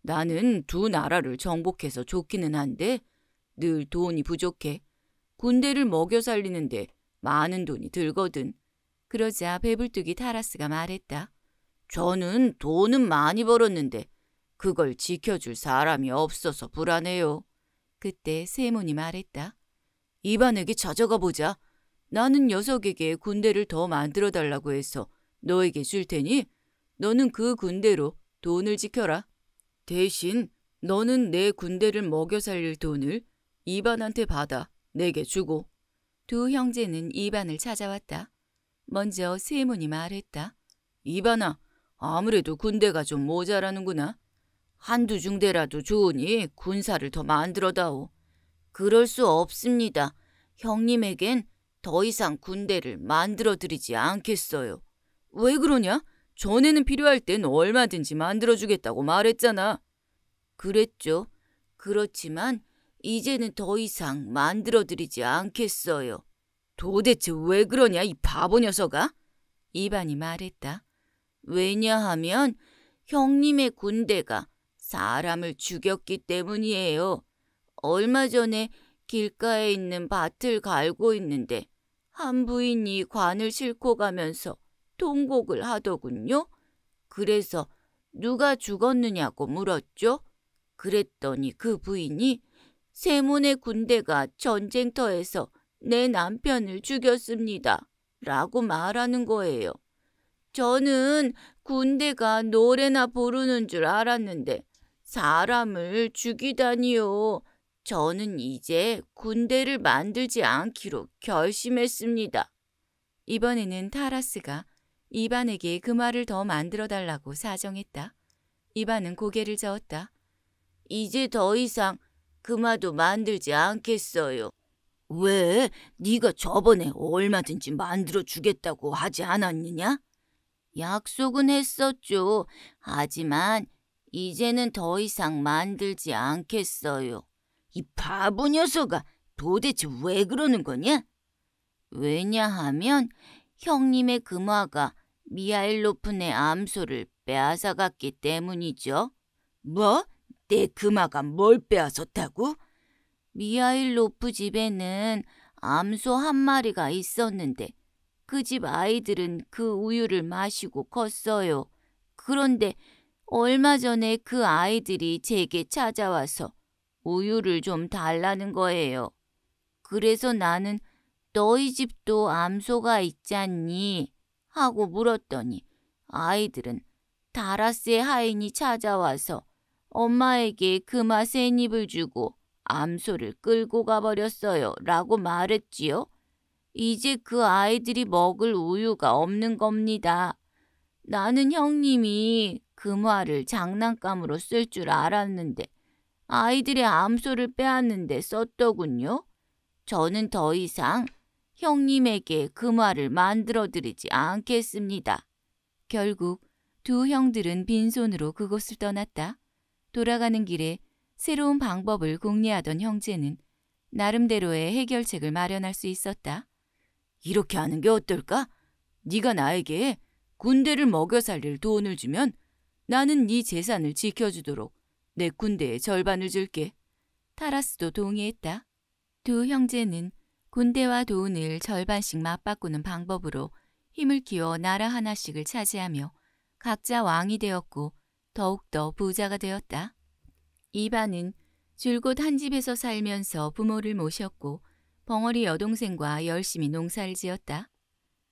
나는 두 나라를 정복해서 좋기는 한데 늘 돈이 부족해. 군대를 먹여 살리는데 많은 돈이 들거든. 그러자 배불뚝이 타라스가 말했다. 저는 돈은 많이 벌었는데 그걸 지켜줄 사람이 없어서 불안해요. 그때 세몬이 말했다. 이반에게 찾아가 보자. 나는 녀석에게 군대를 더 만들어 달라고 해서 너에게 줄 테니 너는 그 군대로 돈을 지켜라. 대신 너는 내 군대를 먹여 살릴 돈을 이반한테 받아 내게 주고. 두 형제는 이반을 찾아왔다. 먼저 세문이 말했다. 이반아, 아무래도 군대가 좀 모자라는구나. 한두 중대라도 좋으니 군사를 더 만들어다오. 그럴 수 없습니다. 형님에겐 더 이상 군대를 만들어드리지 않겠어요. 왜 그러냐? 전에는 필요할 땐 얼마든지 만들어주겠다고 말했잖아. 그랬죠. 그렇지만 이제는 더 이상 만들어드리지 않겠어요. 도대체 왜 그러냐 이 바보 녀석아? 이반이 말했다. 왜냐하면 형님의 군대가 사람을 죽였기 때문이에요. 얼마 전에 길가에 있는 밭을 갈고 있는데 한 부인이 관을 싣고 가면서 통곡을 하더군요. 그래서 누가 죽었느냐고 물었죠. 그랬더니 그 부인이 세몬의 군대가 전쟁터에서 내 남편을 죽였습니다. 라고 말하는 거예요. 저는 군대가 노래나 부르는 줄 알았는데 사람을 죽이다니요. 저는 이제 군대를 만들지 않기로 결심했습니다. 이번에는 타라스가 이반에게 그 말을 더 만들어 달라고 사정했다. 이반은 고개를 저었다. 이제 더 이상 그마도 만들지 않겠어요. 왜 네가 저번에 얼마든지 만들어 주겠다고 하지 않았느냐? 약속은 했었죠. 하지만 이제는 더 이상 만들지 않겠어요. 이 바보 녀석아 도대체 왜 그러는 거냐? 왜냐하면 형님의 금화가 미하일로픈의 암소를 빼앗아갔기 때문이죠. 뭐? 내 금화가 뭘 빼앗았다고? 미하일로프 집에는 암소 한 마리가 있었는데 그 집 아이들은 그 우유를 마시고 컸어요. 그런데 얼마 전에 그 아이들이 제게 찾아와서 우유를 좀 달라는 거예요. 그래서 나는 너희 집도 암소가 있잖니 하고 물었더니 아이들은 다라스의 하인이 찾아와서 엄마에게 그 맛의 입을 주고 암소를 끌고 가버렸어요. 라고 말했지요. 이제 그 아이들이 먹을 우유가 없는 겁니다. 나는 형님이 금화를 장난감으로 쓸 줄 알았는데 아이들의 암소를 빼앗는데 썼더군요. 저는 더 이상 형님에게 금화를 만들어드리지 않겠습니다. 결국 두 형들은 빈손으로 그곳을 떠났다. 돌아가는 길에 새로운 방법을 궁리하던 형제는 나름대로의 해결책을 마련할 수 있었다. 이렇게 하는 게 어떨까? 네가 나에게 군대를 먹여 살릴 돈을 주면 나는 네 재산을 지켜주도록 내 군대의 절반을 줄게. 타라스도 동의했다. 두 형제는 군대와 돈을 절반씩 맞바꾸는 방법으로 힘을 키워 나라 하나씩을 차지하며 각자 왕이 되었고 더욱더 부자가 되었다. 이반은 줄곧 한 집에서 살면서 부모를 모셨고 벙어리 여동생과 열심히 농사를 지었다.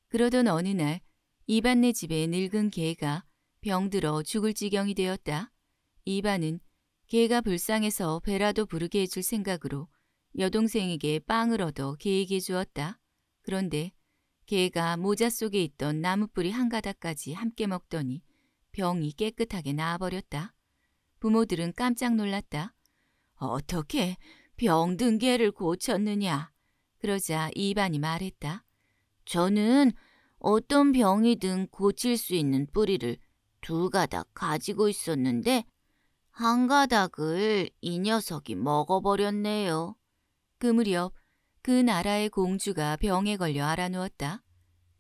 그러던 어느 날 이반네 집에 늙은 개가 병들어 죽을 지경이 되었다. 이반은 개가 불쌍해서 배라도 부르게 해줄 생각으로 여동생에게 빵을 얻어 개에게 주었다. 그런데 개가 모자 속에 있던 나무뿌리 한 가닥까지 함께 먹더니 병이 깨끗하게 나아버렸다. 부모들은 깜짝 놀랐다. 어떻게 병든 개를 고쳤느냐? 그러자 이반이 말했다. 저는 어떤 병이든 고칠 수 있는 뿌리를 두 가닥 가지고 있었는데 한 가닥을 이 녀석이 먹어버렸네요. 그 무렵 그 나라의 공주가 병에 걸려 알아누웠다.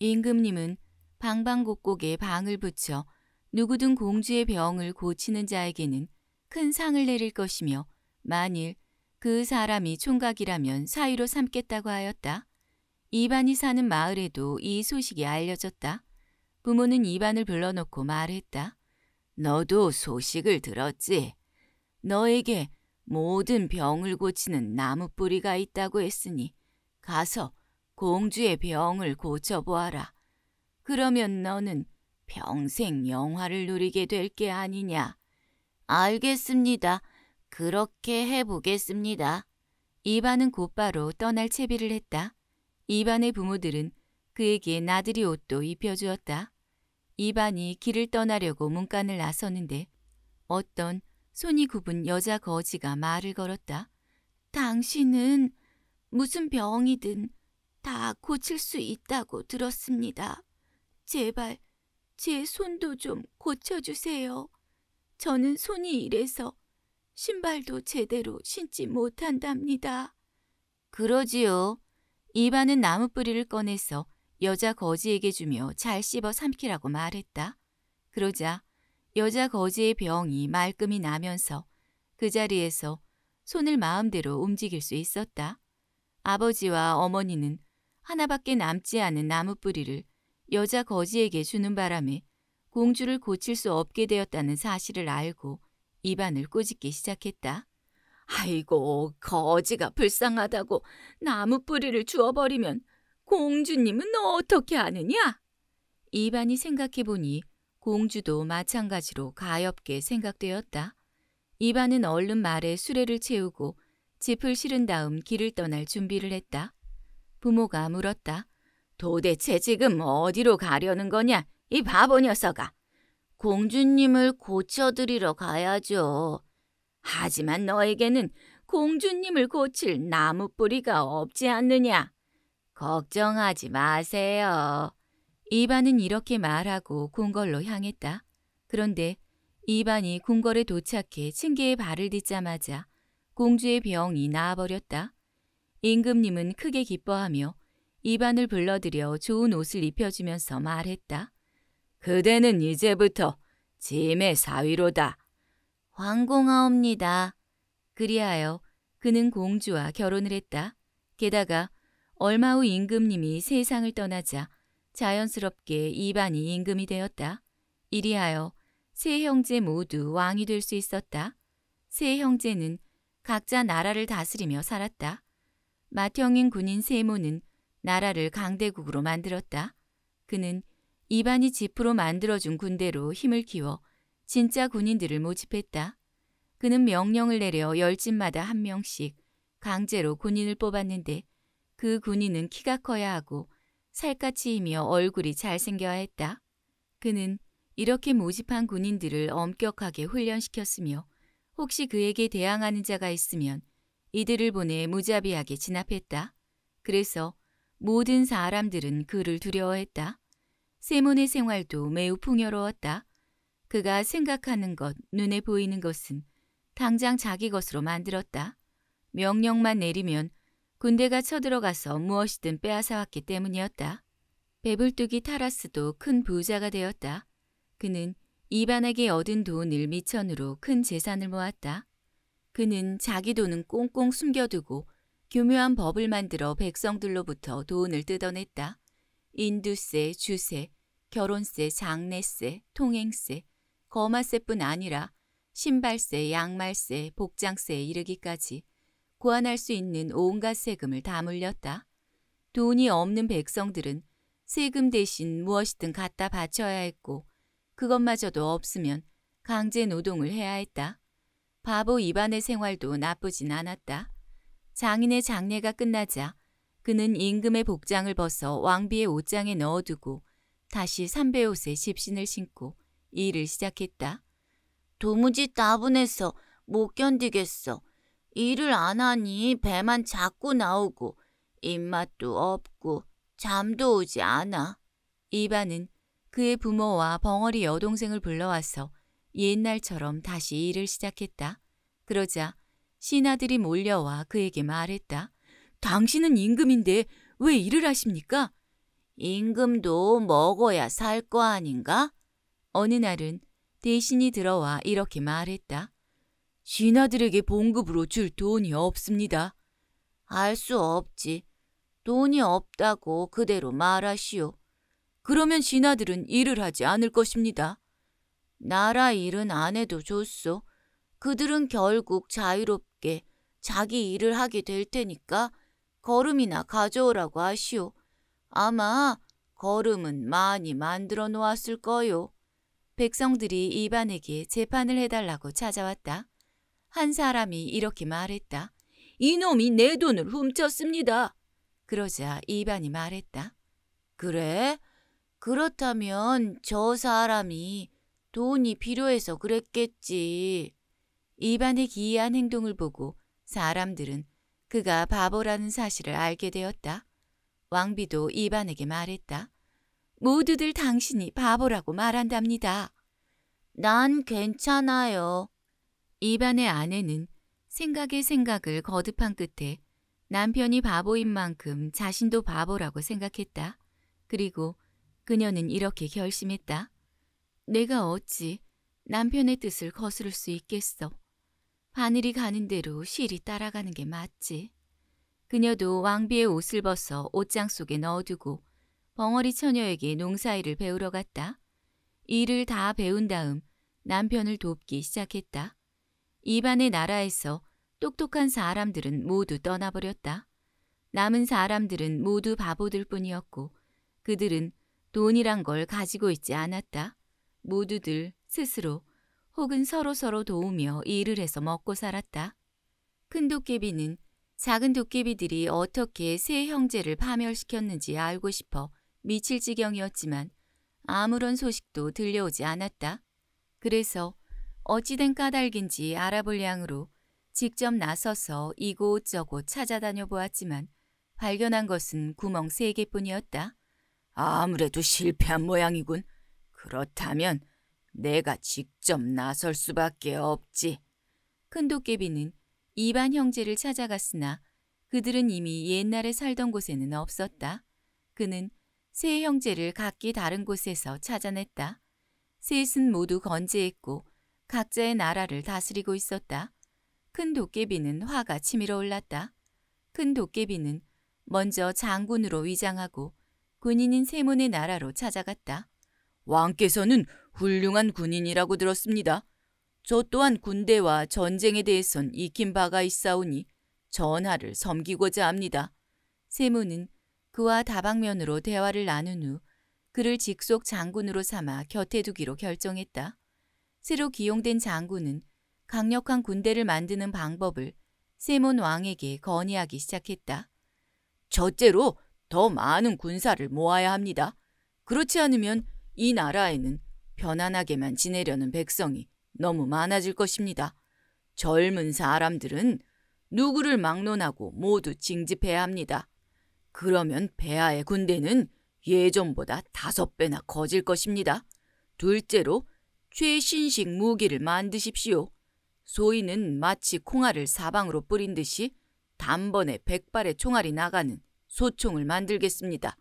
임금님은 방방곡곡에 방을 붙여 누구든 공주의 병을 고치는 자에게는 큰 상을 내릴 것이며 만일 그 사람이 총각이라면 사위로 삼겠다고 하였다. 이반이 사는 마을에도 이 소식이 알려졌다. 부모는 이반을 불러놓고 말했다. 너도 소식을 들었지? 너에게 모든 병을 고치는 나무뿌리가 있다고 했으니 가서 공주의 병을 고쳐보아라. 그러면 너는 평생 영화를 누리게 될 게 아니냐. 알겠습니다. 그렇게 해보겠습니다. 이반은 곧바로 떠날 채비를 했다. 이반의 부모들은 그에게 나들이 옷도 입혀주었다. 이반이 길을 떠나려고 문간을 나섰는데 어떤 손이 굽은 여자 거지가 말을 걸었다. 당신은 무슨 병이든 다 고칠 수 있다고 들었습니다. 제발 제 손도 좀 고쳐주세요. 저는 손이 이래서 신발도 제대로 신지 못한답니다. 그러지요. 이반은 나무뿌리를 꺼내서 여자 거지에게 주며 잘 씹어 삼키라고 말했다. 그러자 여자 거지의 병이 말끔히 나면서 그 자리에서 손을 마음대로 움직일 수 있었다. 아버지와 어머니는 하나밖에 남지 않은 나무뿌리를 여자 거지에게 주는 바람에 공주를 고칠 수 없게 되었다는 사실을 알고 입안을 꼬집기 시작했다. 아이고, 거지가 불쌍하다고 나무 뿌리를 주워버리면 공주님은 어떻게 아느냐? 입안이 생각해보니 공주도 마찬가지로 가엽게 생각되었다. 입안은 얼른 말에 수레를 채우고 짚을 실은 다음 길을 떠날 준비를 했다. 부모가 물었다. 도대체 지금 어디로 가려는 거냐? 이 바보 녀석아. 공주님을 고쳐드리러 가야죠. 하지만 너에게는 공주님을 고칠 나무뿌리가 없지 않느냐. 걱정하지 마세요. 이반은 이렇게 말하고 궁궐로 향했다. 그런데 이반이 궁궐에 도착해 층계에 발을 딛자마자 공주의 병이 나아버렸다. 임금님은 크게 기뻐하며 이반을 불러들여 좋은 옷을 입혀주면서 말했다. 그대는 이제부터 짐의 사위로다. 왕공하옵니다. 그리하여 그는 공주와 결혼을 했다. 게다가 얼마 후 임금님이 세상을 떠나자 자연스럽게 이반이 임금이 되었다. 이리하여 세 형제 모두 왕이 될 수 있었다. 세 형제는 각자 나라를 다스리며 살았다. 마형인 군인 세모는 나라를 강대국으로 만들었다. 그는 이반이 지프로 만들어준 군대로 힘을 키워 진짜 군인들을 모집했다. 그는 명령을 내려 열집마다 한 명씩 강제로 군인을 뽑았는데 그 군인은 키가 커야 하고 살갗이이며 얼굴이 잘생겨야 했다. 그는 이렇게 모집한 군인들을 엄격하게 훈련시켰으며 혹시 그에게 대항하는 자가 있으면 이들을 보내 무자비하게 진압했다. 그래서 모든 사람들은 그를 두려워했다. 세몬의 생활도 매우 풍요로웠다. 그가 생각하는 것, 눈에 보이는 것은 당장 자기 것으로 만들었다. 명령만 내리면 군대가 쳐들어가서 무엇이든 빼앗아왔기 때문이었다. 배불뚝이 타라스도 큰 부자가 되었다. 그는 이반에게 얻은 돈을 미천으로 큰 재산을 모았다. 그는 자기 돈은 꽁꽁 숨겨두고 교묘한 법을 만들어 백성들로부터 돈을 뜯어냈다. 인두세, 주세, 결혼세, 장례세, 통행세, 거마세뿐 아니라 신발세, 양말세, 복장세에 이르기까지 구안할 수 있는 온갖 세금을 다 물렸다. 돈이 없는 백성들은 세금 대신 무엇이든 갖다 바쳐야 했고 그것마저도 없으면 강제 노동을 해야 했다. 바보 입안의 생활도 나쁘진 않았다. 장인의 장례가 끝나자 그는 임금의 복장을 벗어 왕비의 옷장에 넣어두고 다시 삼배옷에 십신을 신고 일을 시작했다. 도무지 따분해서 못 견디겠어. 일을 안 하니 배만 자꾸 나오고 입맛도 없고 잠도 오지 않아. 이반은 그의 부모와 벙어리 여동생을 불러와서 옛날처럼 다시 일을 시작했다. 그러자 신하들이 몰려와 그에게 말했다. 당신은 임금인데 왜 일을 하십니까? 임금도 먹어야 살 거 아닌가? 어느 날은 대신이 들어와 이렇게 말했다. 신하들에게 봉급으로 줄 돈이 없습니다. 알 수 없지. 돈이 없다고 그대로 말하시오. 그러면 신하들은 일을 하지 않을 것입니다. 나라 일은 안 해도 좋소. 그들은 결국 자유롭게 자기 일을 하게 될 테니까 걸음이나 가져오라고 하시오. 아마 거름은 많이 만들어 놓았을 거요. 백성들이 이반에게 재판을 해달라고 찾아왔다. 한 사람이 이렇게 말했다. 이놈이 내 돈을 훔쳤습니다. 그러자 이반이 말했다. 그래? 그렇다면 저 사람이 돈이 필요해서 그랬겠지. 이반의 기이한 행동을 보고 사람들은 그가 바보라는 사실을 알게 되었다. 왕비도 이반에게 말했다. 모두들 당신이 바보라고 말한답니다. 난 괜찮아요. 이반의 아내는 생각에 생각을 거듭한 끝에 남편이 바보인 만큼 자신도 바보라고 생각했다. 그리고 그녀는 이렇게 결심했다. 내가 어찌 남편의 뜻을 거스를 수 있겠어. 바늘이 가는 대로 실이 따라가는 게 맞지. 그녀도 왕비의 옷을 벗어 옷장 속에 넣어두고 벙어리 처녀에게 농사일을 배우러 갔다. 일을 다 배운 다음 남편을 돕기 시작했다. 이반의 나라에서 똑똑한 사람들은 모두 떠나버렸다. 남은 사람들은 모두 바보들 뿐이었고 그들은 돈이란 걸 가지고 있지 않았다. 모두들 스스로 혹은 서로서로 서로 도우며 일을 해서 먹고 살았다. 큰 도깨비는 작은 도깨비들이 어떻게 세 형제를 파멸시켰는지 알고 싶어 미칠 지경이었지만 아무런 소식도 들려오지 않았다. 그래서 어찌된 까닭인지 알아볼 양으로 직접 나서서 이곳저곳 찾아다녀 보았지만 발견한 것은 구멍 세 개뿐이었다. 아무래도 실패한 모양이군. 그렇다면 내가 직접 나설 수밖에 없지. 큰 도깨비는 이반 형제를 찾아갔으나 그들은 이미 옛날에 살던 곳에는 없었다. 그는 세 형제를 각기 다른 곳에서 찾아냈다. 셋은 모두 건재했고 각자의 나라를 다스리고 있었다. 큰 도깨비는 화가 치밀어 올랐다. 큰 도깨비는 먼저 장군으로 위장하고 군인인 세몬의 나라로 찾아갔다. 왕께서는 훌륭한 군인이라고 들었습니다. 저 또한 군대와 전쟁에 대해선 익힌 바가 있사오니 전하를 섬기고자 합니다. 세무는 그와 다방면으로 대화를 나눈 후 그를 직속 장군으로 삼아 곁에 두기로 결정했다. 새로 기용된 장군은 강력한 군대를 만드는 방법을 세몬 왕에게 건의하기 시작했다. 첫째로 더 많은 군사를 모아야 합니다. 그렇지 않으면 이 나라에는 편안하게만 지내려는 백성이 너무 많아질 것입니다. 젊은 사람들은 누구를 막론하고 모두 징집해야 합니다. 그러면 배아의 군대는 예전보다 다섯 배나 커질 것입니다. 둘째로 최신식 무기를 만드십시오. 소인은 마치 콩알을 사방으로 뿌린 듯이 단번에 백발의 총알이 나가는 소총을 만들겠습니다.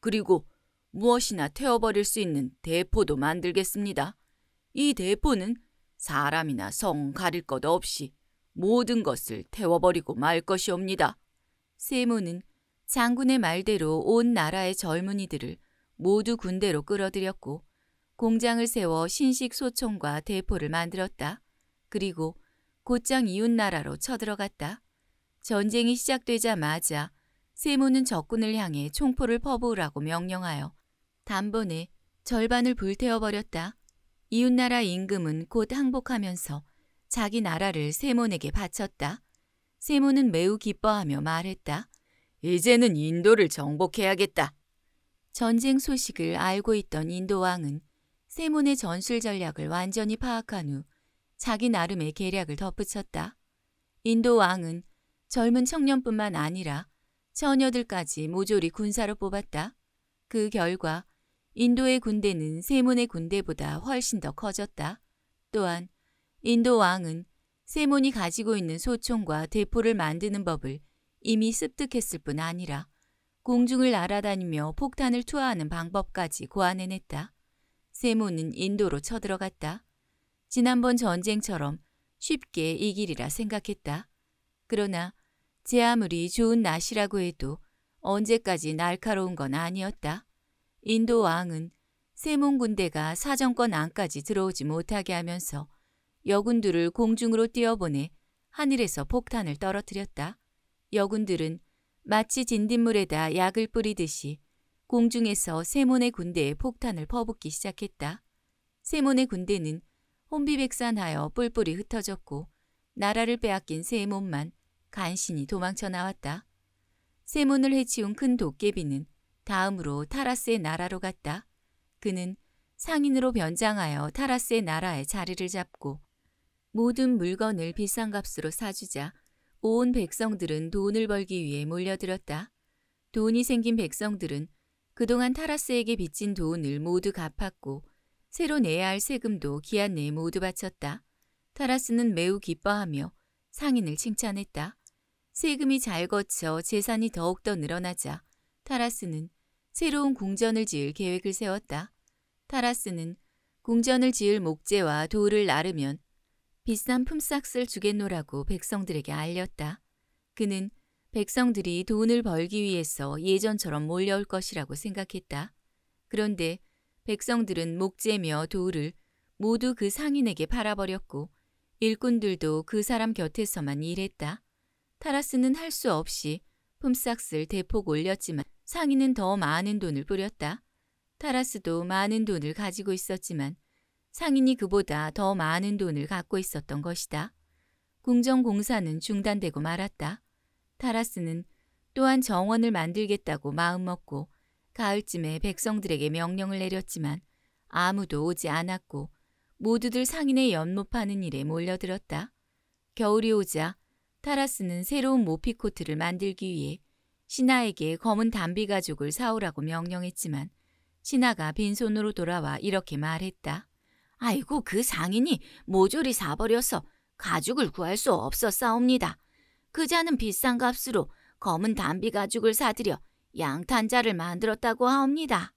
그리고 무엇이나 태워버릴 수 있는 대포도 만들겠습니다. 이 대포는 사람이나 성 가릴 것 없이 모든 것을 태워버리고 말 것이옵니다. 세무는 장군의 말대로 온 나라의 젊은이들을 모두 군대로 끌어들였고 공장을 세워 신식 소총과 대포를 만들었다. 그리고 곧장 이웃나라로 쳐들어갔다. 전쟁이 시작되자마자 세무는 적군을 향해 총포를 퍼부으라고 명령하여 단번에 절반을 불태워버렸다. 이웃나라 임금은 곧 항복하면서 자기 나라를 세몬에게 바쳤다. 세몬은 매우 기뻐하며 말했다. 이제는 인도를 정복해야겠다. 전쟁 소식을 알고 있던 인도왕은 세몬의 전술 전략을 완전히 파악한 후 자기 나름의 계략을 덧붙였다. 인도왕은 젊은 청년뿐만 아니라 처녀들까지 모조리 군사로 뽑았다. 그 결과 인도의 군대는 세몬의 군대보다 훨씬 더 커졌다. 또한 인도 왕은 세몬이 가지고 있는 소총과 대포를 만드는 법을 이미 습득했을 뿐 아니라 공중을 날아다니며 폭탄을 투하하는 방법까지 고안해냈다. 세몬은 인도로 쳐들어갔다. 지난번 전쟁처럼 쉽게 이길이라 생각했다. 그러나 제 아무리 좋은 낯이라고 해도 언제까지 날카로운 건 아니었다. 인도 왕은 세몬 군대가 사정권 안까지 들어오지 못하게 하면서 여군들을 공중으로 뛰어보내 하늘에서 폭탄을 떨어뜨렸다. 여군들은 마치 진딧물에다 약을 뿌리듯이 공중에서 세몬의 군대에 폭탄을 퍼붓기 시작했다. 세몬의 군대는 혼비백산하여 뿔뿔이 흩어졌고 나라를 빼앗긴 세몬만 간신히 도망쳐 나왔다. 세몬을 해치운 큰 도깨비는 다음으로 타라스의 나라로 갔다. 그는 상인으로 변장하여 타라스의 나라에 자리를 잡고 모든 물건을 비싼 값으로 사주자 온 백성들은 돈을 벌기 위해 몰려들었다. 돈이 생긴 백성들은 그동안 타라스에게 빚진 돈을 모두 갚았고 새로 내야 할 세금도 기한 내에 모두 바쳤다. 타라스는 매우 기뻐하며 상인을 칭찬했다. 세금이 잘 거쳐 재산이 더욱더 늘어나자 타라스는 새로운 궁전을 지을 계획을 세웠다. 타라스는 궁전을 지을 목재와 돌을 나르면 비싼 품삯을 주겠노라고 백성들에게 알렸다. 그는 백성들이 돈을 벌기 위해서 예전처럼 몰려올 것이라고 생각했다. 그런데 백성들은 목재며 돌을 모두 그 상인에게 팔아버렸고 일꾼들도 그 사람 곁에서만 일했다. 타라스는 할 수 없이 품삯을 대폭 올렸지만 상인은 더 많은 돈을 뿌렸다. 타라스도 많은 돈을 가지고 있었지만 상인이 그보다 더 많은 돈을 갖고 있었던 것이다. 궁정공사는 중단되고 말았다. 타라스는 또한 정원을 만들겠다고 마음먹고 가을쯤에 백성들에게 명령을 내렸지만 아무도 오지 않았고 모두들 상인의 연못파는 일에 몰려들었다. 겨울이 오자 타라스는 새로운 모피코트를 만들기 위해 신하에게 검은 담비 가죽을 사오라고 명령했지만 신하가 빈손으로 돌아와 이렇게 말했다. 아이고 그 상인이 모조리 사버려서 가죽을 구할 수 없어 싸옵니다 그자는 비싼 값으로 검은 담비 가죽을 사들여 양탄자를 만들었다고 하옵니다.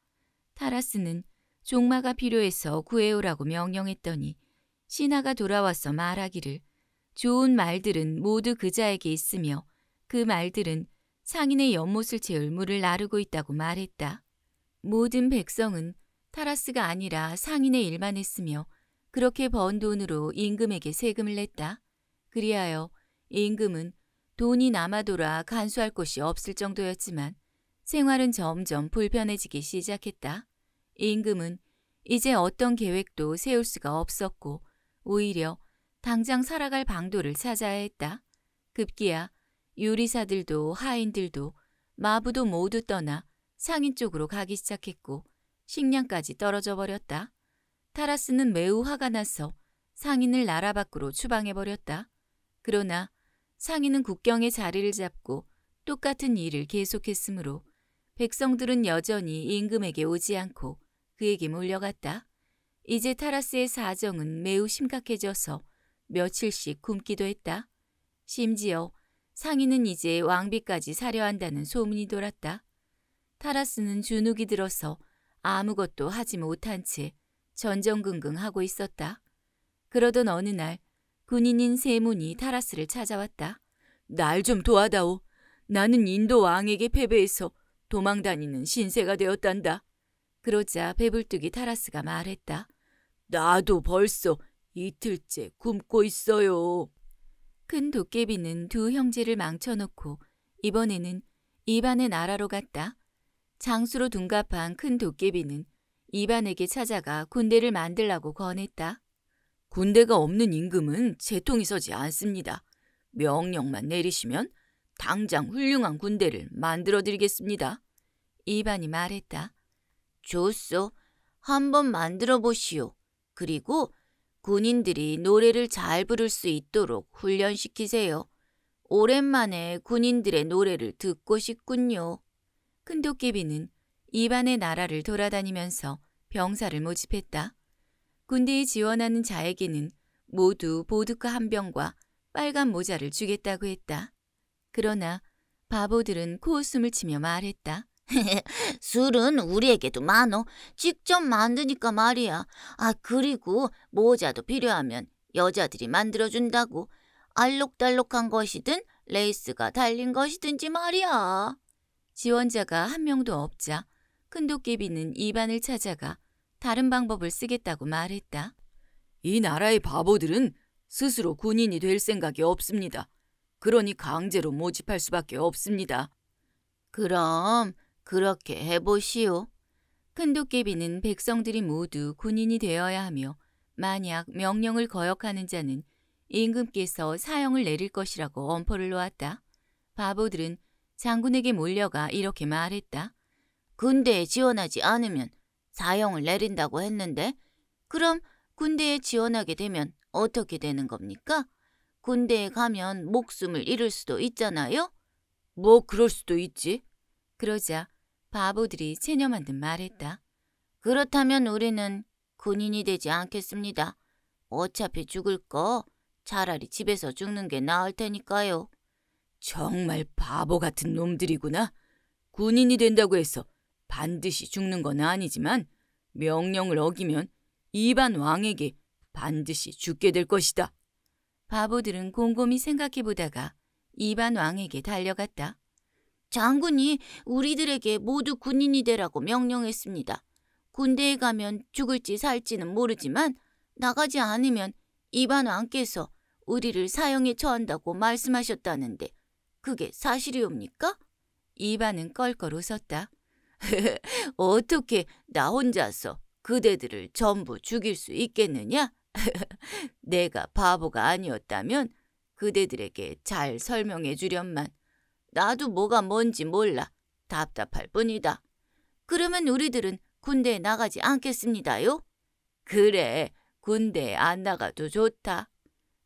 타라스는 종마가 필요해서 구해오라고 명령했더니 신하가 돌아와서 말하기를 좋은 말들은 모두 그자에게 있으며 그 말들은 상인의 연못을 제울무를 나르고 있다고 말했다. 모든 백성은 타라스가 아니라 상인의 일만 했으며 그렇게 번 돈으로 임금에게 세금을 냈다. 그리하여 임금은 돈이 남아돌아 간수할 곳이 없을 정도였지만 생활은 점점 불편해지기 시작했다. 임금은 이제 어떤 계획도 세울 수가 없었고 오히려 당장 살아갈 방도를 찾아야 했다. 급기야 유리사들도 하인들도 마부도 모두 떠나 상인 쪽으로 가기 시작했고 식량까지 떨어져 버렸다. 타라스는 매우 화가 나서 상인을 나라 밖으로 추방해버렸다. 그러나 상인은 국경의 자리를 잡고 똑같은 일을 계속했으므로 백성들은 여전히 임금에게 오지 않고 그에게 몰려갔다. 이제 타라스의 사정은 매우 심각해져서 며칠씩 굶기도 했다. 심지어 상인은 이제 왕비까지 사려 한다는 소문이 돌았다. 타라스는 주눅이 들어서 아무것도 하지 못한 채 전전긍긍하고 있었다. 그러던 어느 날 군인인 세문이 타라스를 찾아왔다. 날 좀 도와다오. 나는 인도 왕에게 패배해서 도망 다니는 신세가 되었단다. 그러자 배불뚝이 타라스가 말했다. 나도 벌써 이틀째 굶고 있어요. 큰 도깨비는 두 형제를 망쳐놓고 이번에는 이반의 나라로 갔다. 장수로 둔갑한 큰 도깨비는 이반에게 찾아가 군대를 만들라고 권했다. 군대가 없는 임금은 제통이 서지 않습니다. 명령만 내리시면 당장 훌륭한 군대를 만들어드리겠습니다. 이반이 말했다. 좋소. 한번 만들어보시오. 그리고 군인들이 노래를 잘 부를 수 있도록 훈련시키세요. 오랜만에 군인들의 노래를 듣고 싶군요. 큰 도깨비는 입안의 나라를 돌아다니면서 병사를 모집했다. 군대에 지원하는 자에게는 모두 보드카 한 병과 빨간 모자를 주겠다고 했다. 그러나 바보들은 코웃음을 치며 말했다. 술은 우리에게도 많어. 직접 만드니까 말이야. 아, 그리고 모자도 필요하면 여자들이 만들어준다고. 알록달록한 것이든 레이스가 달린 것이든지 말이야. 지원자가 한 명도 없자 큰도깨비는 입안을 찾아가 다른 방법을 쓰겠다고 말했다. 이 나라의 바보들은 스스로 군인이 될 생각이 없습니다. 그러니 강제로 모집할 수밖에 없습니다. 그럼 그렇게 해보시오. 큰 도깨비는 백성들이 모두 군인이 되어야 하며 만약 명령을 거역하는 자는 임금께서 사형을 내릴 것이라고 엄포를 놓았다. 바보들은 장군에게 몰려가 이렇게 말했다. 군대에 지원하지 않으면 사형을 내린다고 했는데 그럼 군대에 지원하게 되면 어떻게 되는 겁니까? 군대에 가면 목숨을 잃을 수도 있잖아요? 뭐 그럴 수도 있지. 그러자 바보들이 체념한 듯 말했다. 그렇다면 우리는 군인이 되지 않겠습니다. 어차피 죽을 거 차라리 집에서 죽는 게 나을 테니까요. 정말 바보 같은 놈들이구나. 군인이 된다고 해서 반드시 죽는 건 아니지만 명령을 어기면 이반 왕에게 반드시 죽게 될 것이다. 바보들은 곰곰이 생각해 보다가 이반 왕에게 달려갔다. 장군이 우리들에게 모두 군인이 되라고 명령했습니다. 군대에 가면 죽을지 살지는 모르지만 나가지 않으면 이반 왕께서 우리를 사형에 처한다고 말씀하셨다는데 그게 사실이옵니까? 이반은 껄껄 웃었다. 어떻게 나 혼자서 그대들을 전부 죽일 수 있겠느냐? 내가 바보가 아니었다면 그대들에게 잘 설명해 주련만 나도 뭐가 뭔지 몰라. 답답할 뿐이다. 그러면 우리들은 군대에 나가지 않겠습니다요? 그래, 군대에 안 나가도 좋다.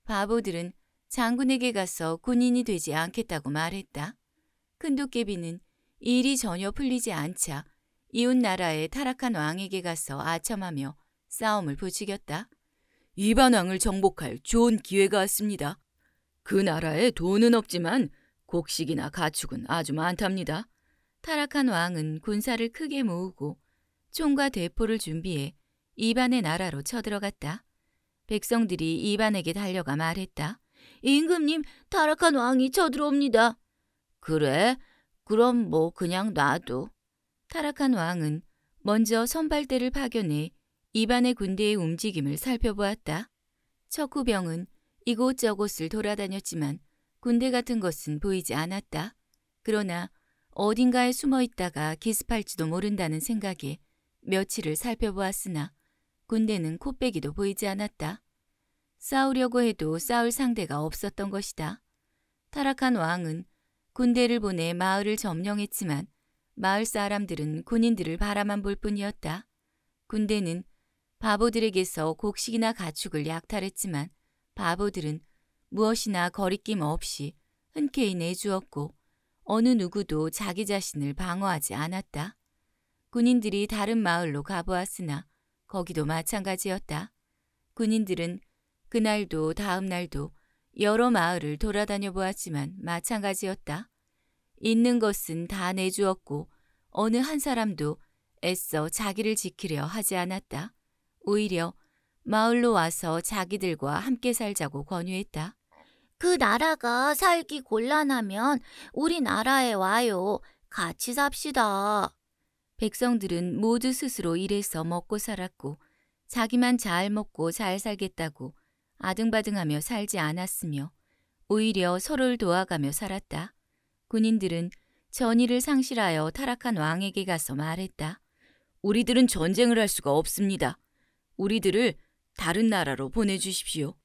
바보들은 장군에게 가서 군인이 되지 않겠다고 말했다. 큰도깨비는 일이 전혀 풀리지 않자 이웃 나라의 타락한 왕에게 가서 아첨하며 싸움을 부추겼다. 이반왕을 정복할 좋은 기회가 왔습니다. 그 나라에 돈은 없지만 곡식이나 가축은 아주 많답니다. 타락한 왕은 군사를 크게 모으고 총과 대포를 준비해 이반의 나라로 쳐들어갔다. 백성들이 이반에게 달려가 말했다. 임금님, 타락한 왕이 쳐들어옵니다. 그래? 그럼 뭐 그냥 놔둬. 타락한 왕은 먼저 선발대를 파견해 이반의 군대의 움직임을 살펴보았다. 척후병은 이곳저곳을 돌아다녔지만 군대 같은 것은 보이지 않았다. 그러나 어딘가에 숨어 있다가 기습할지도 모른다는 생각에 며칠을 살펴보았으나 군대는 코빼기도 보이지 않았다. 싸우려고 해도 싸울 상대가 없었던 것이다. 타락한 왕은 군대를 보내 마을을 점령했지만 마을 사람들은 군인들을 바라만 볼 뿐이었다. 군대는 바보들에게서 곡식이나 가축을 약탈했지만 바보들은 무엇이나 거리낌 없이 흔쾌히 내주었고 어느 누구도 자기 자신을 방어하지 않았다. 군인들이 다른 마을로 가보았으나 거기도 마찬가지였다. 군인들은 그날도 다음 날도 여러 마을을 돌아다녀 보았지만 마찬가지였다. 있는 것은 다 내주었고 어느 한 사람도 애써 자기를 지키려 하지 않았다. 오히려 마을로 와서 자기들과 함께 살자고 권유했다. 그 나라가 살기 곤란하면 우리나라에 와요. 같이 삽시다. 백성들은 모두 스스로 일해서 먹고 살았고 자기만 잘 먹고 잘 살겠다고 아등바등하며 살지 않았으며 오히려 서로를 도와가며 살았다. 군인들은 전의를 상실하여 타락한 왕에게 가서 말했다. 우리들은 전쟁을 할 수가 없습니다. 우리들을 다른 나라로 보내주십시오.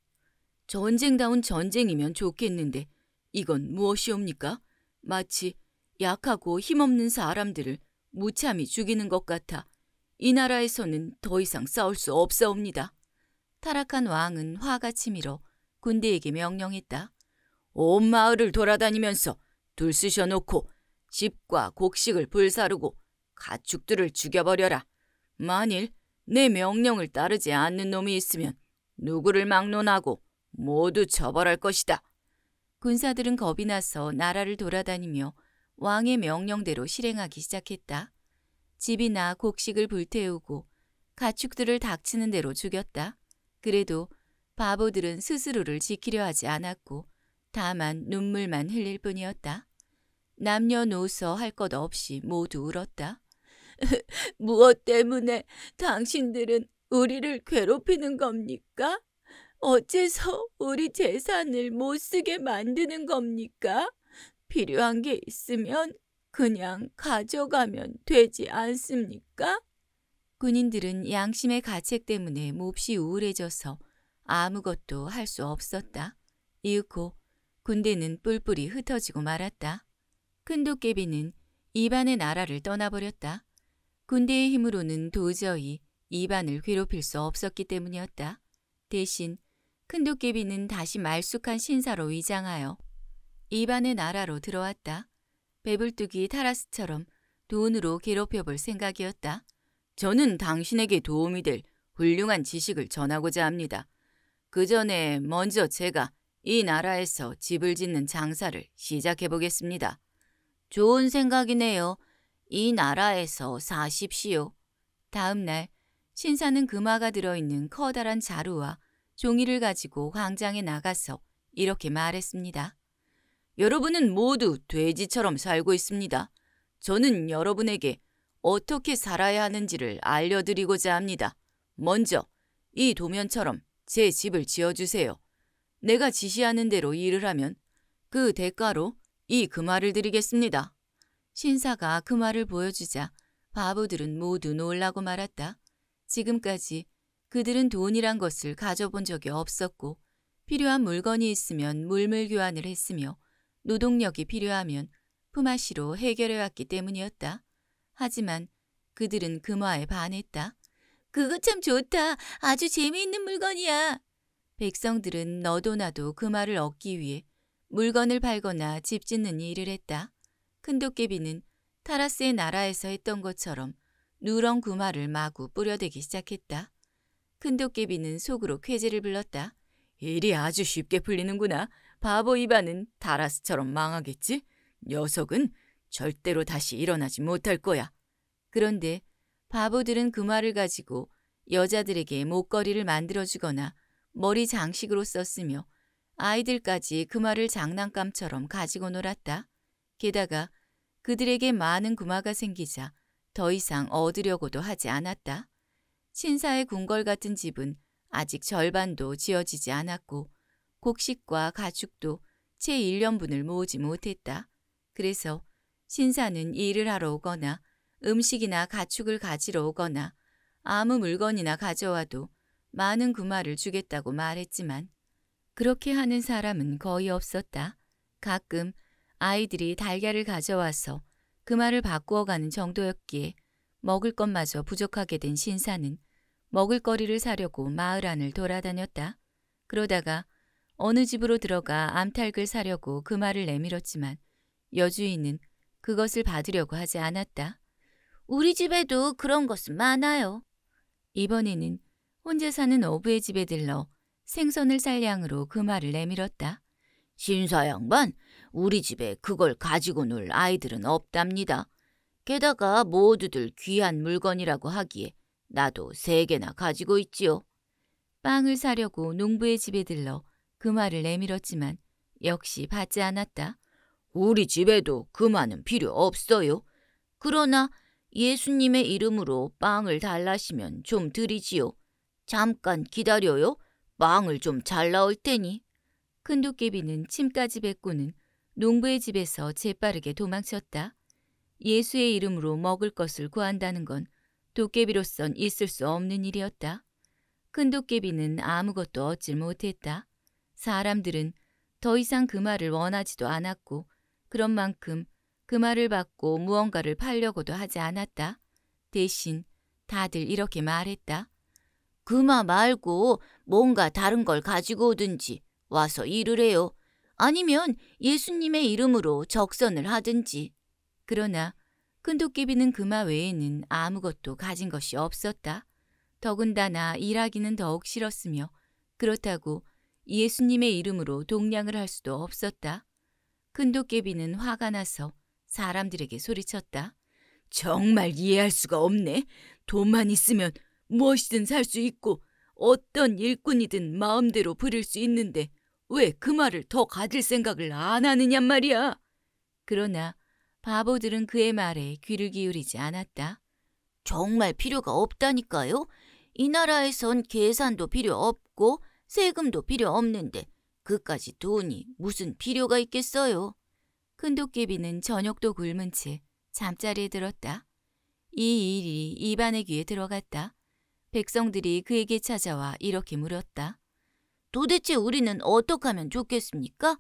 전쟁다운 전쟁이면 좋겠는데 이건 무엇이옵니까? 마치 약하고 힘없는 사람들을 무참히 죽이는 것 같아 이 나라에서는 더 이상 싸울 수 없사옵니다. 타락한 왕은 화가 치밀어 군대에게 명령했다. 온 마을을 돌아다니면서 둘쓰셔 놓고 집과 곡식을 불사르고 가축들을 죽여버려라. 만일 내 명령을 따르지 않는 놈이 있으면 누구를 막론하고 모두 처벌할 것이다. 군사들은 겁이 나서 나라를 돌아다니며 왕의 명령대로 실행하기 시작했다. 집이나 곡식을 불태우고 가축들을 닥치는 대로 죽였다. 그래도 바보들은 스스로를 지키려 하지 않았고 다만 눈물만 흘릴 뿐이었다. 남녀노소 할 것 없이 모두 울었다. 무엇 때문에 당신들은 우리를 괴롭히는 겁니까? 어째서 우리 재산을 못 쓰게 만드는 겁니까? 필요한 게 있으면 그냥 가져가면 되지 않습니까? 군인들은 양심의 가책 때문에 몹시 우울해져서 아무것도 할 수 없었다. 이윽고 군대는 뿔뿔이 흩어지고 말았다. 큰도깨비는 이반의 나라를 떠나버렸다. 군대의 힘으로는 도저히 이반을 괴롭힐 수 없었기 때문이었다. 대신 큰도깨비는 다시 말쑥한 신사로 위장하여 이반의 나라로 들어왔다. 배불뚝이 타라스처럼 돈으로 괴롭혀볼 생각이었다. 저는 당신에게 도움이 될 훌륭한 지식을 전하고자 합니다. 그 전에 먼저 제가 이 나라에서 집을 짓는 장사를 시작해 보겠습니다. 좋은 생각이네요. 이 나라에서 사십시오. 다음 날 신사는 금화가 들어있는 커다란 자루와 종이를 가지고 광장에 나가서 이렇게 말했습니다. 여러분은 모두 돼지처럼 살고 있습니다. 저는 여러분에게 어떻게 살아야 하는지를 알려드리고자 합니다. 먼저 이 도면처럼 제 집을 지어주세요. 내가 지시하는 대로 일을 하면 그 대가로 이 금화를 그 드리겠습니다. 신사가 금화를 그 보여주자 바보들은 모두 놀라고 말았다. 지금까지 그들은 돈이란 것을 가져본 적이 없었고 필요한 물건이 있으면 물물 교환을 했으며 노동력이 필요하면 품앗이로 해결해왔기 때문이었다. 하지만 그들은 금화에 반했다. 그거 참 좋다. 아주 재미있는 물건이야. 백성들은 너도 나도 금화를 얻기 위해 물건을 팔거나 집 짓는 일을 했다. 큰도깨비는 타라스의 나라에서 했던 것처럼 누런 금화를 마구 뿌려대기 시작했다. 큰도깨비는 속으로 쾌재를 불렀다. 일이 아주 쉽게 풀리는구나. 바보 이반은 다라스처럼 망하겠지? 녀석은 절대로 다시 일어나지 못할 거야. 그런데 바보들은 그 말을 가지고 여자들에게 목걸이를 만들어주거나 머리 장식으로 썼으며 아이들까지 그 말을 장난감처럼 가지고 놀았다. 게다가 그들에게 많은 구마가 생기자 더 이상 얻으려고도 하지 않았다. 신사의 궁궐 같은 집은 아직 절반도 지어지지 않았고 곡식과 가축도 채 1년분을 모으지 못했다. 그래서 신사는 일을 하러 오거나 음식이나 가축을 가지러 오거나 아무 물건이나 가져와도 많은 구마를 주겠다고 말했지만 그렇게 하는 사람은 거의 없었다. 가끔 아이들이 달걀을 가져와서 그 말을 바꾸어가는 정도였기에 먹을 것마저 부족하게 된 신사는 먹을거리를 사려고 마을 안을 돌아다녔다. 그러다가 어느 집으로 들어가 암탉을 사려고 그 말을 내밀었지만 여주인은 그것을 받으려고 하지 않았다. 우리 집에도 그런 것은 많아요. 이번에는 혼자 사는 어부의 집에 들러 생선을 살 양으로 그 말을 내밀었다. 신사 양반, 우리 집에 그걸 가지고 놀 아이들은 없답니다. 게다가 모두들 귀한 물건이라고 하기에 나도 세 개나 가지고 있지요. 빵을 사려고 농부의 집에 들러 그 말을 내밀었지만 역시 받지 않았다. 우리 집에도 그화은 필요 없어요. 그러나 예수님의 이름으로 빵을 달라시면 좀 드리지요. 잠깐 기다려요. 빵을 좀 잘 나올 테니. 큰 도깨비는 침까지 뱉고는 농부의 집에서 재빠르게 도망쳤다. 예수의 이름으로 먹을 것을 구한다는 건 도깨비로선 있을 수 없는 일이었다. 큰 도깨비는 아무것도 얻질 못했다. 사람들은 더 이상 그 말을 원하지도 않았고 그런 만큼 그 말을 받고 무언가를 팔려고도 하지 않았다. 대신 다들 이렇게 말했다. 그마 말고 뭔가 다른 걸 가지고 오든지 와서 일을 해요. 아니면 예수님의 이름으로 적선을 하든지. 그러나 큰도깨비는 그마 외에는 아무것도 가진 것이 없었다. 더군다나 일하기는 더욱 싫었으며 그렇다고 예수님의 이름으로 동량을 할 수도 없었다. 큰도깨비는 화가 나서 사람들에게 소리쳤다. 정말 이해할 수가 없네. 돈만 있으면 무엇이든 살 수 있고 어떤 일꾼이든 마음대로 부릴 수 있는데 왜 그 말을 더 가질 생각을 안 하느냐 말이야. 그러나 바보들은 그의 말에 귀를 기울이지 않았다. 정말 필요가 없다니까요. 이 나라에선 계산도 필요 없고 세금도 필요 없는데 그까지 돈이 무슨 필요가 있겠어요. 큰도깨비는 저녁도 굶은 채 잠자리에 들었다. 이 일이 입안의 귀에 들어갔다. 백성들이 그에게 찾아와 이렇게 물었다. 도대체 우리는 어떻게 하면 좋겠습니까?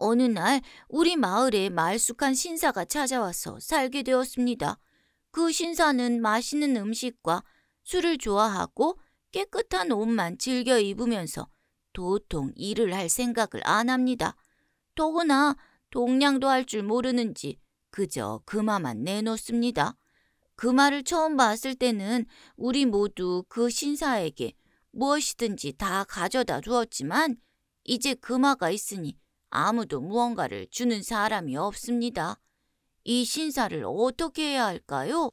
어느 날 우리 마을에 말쑥한 신사가 찾아와서 살게 되었습니다. 그 신사는 맛있는 음식과 술을 좋아하고 깨끗한 옷만 즐겨 입으면서 도통 일을 할 생각을 안 합니다. 더구나 동냥도 할 줄 모르는지 그저 그마만 내놓습니다. 그 말을 처음 봤을 때는 우리 모두 그 신사에게 무엇이든지 다 가져다 주었지만 이제 그마가 있으니 아무도 무언가를 주는 사람이 없습니다. 이 신사를 어떻게 해야 할까요?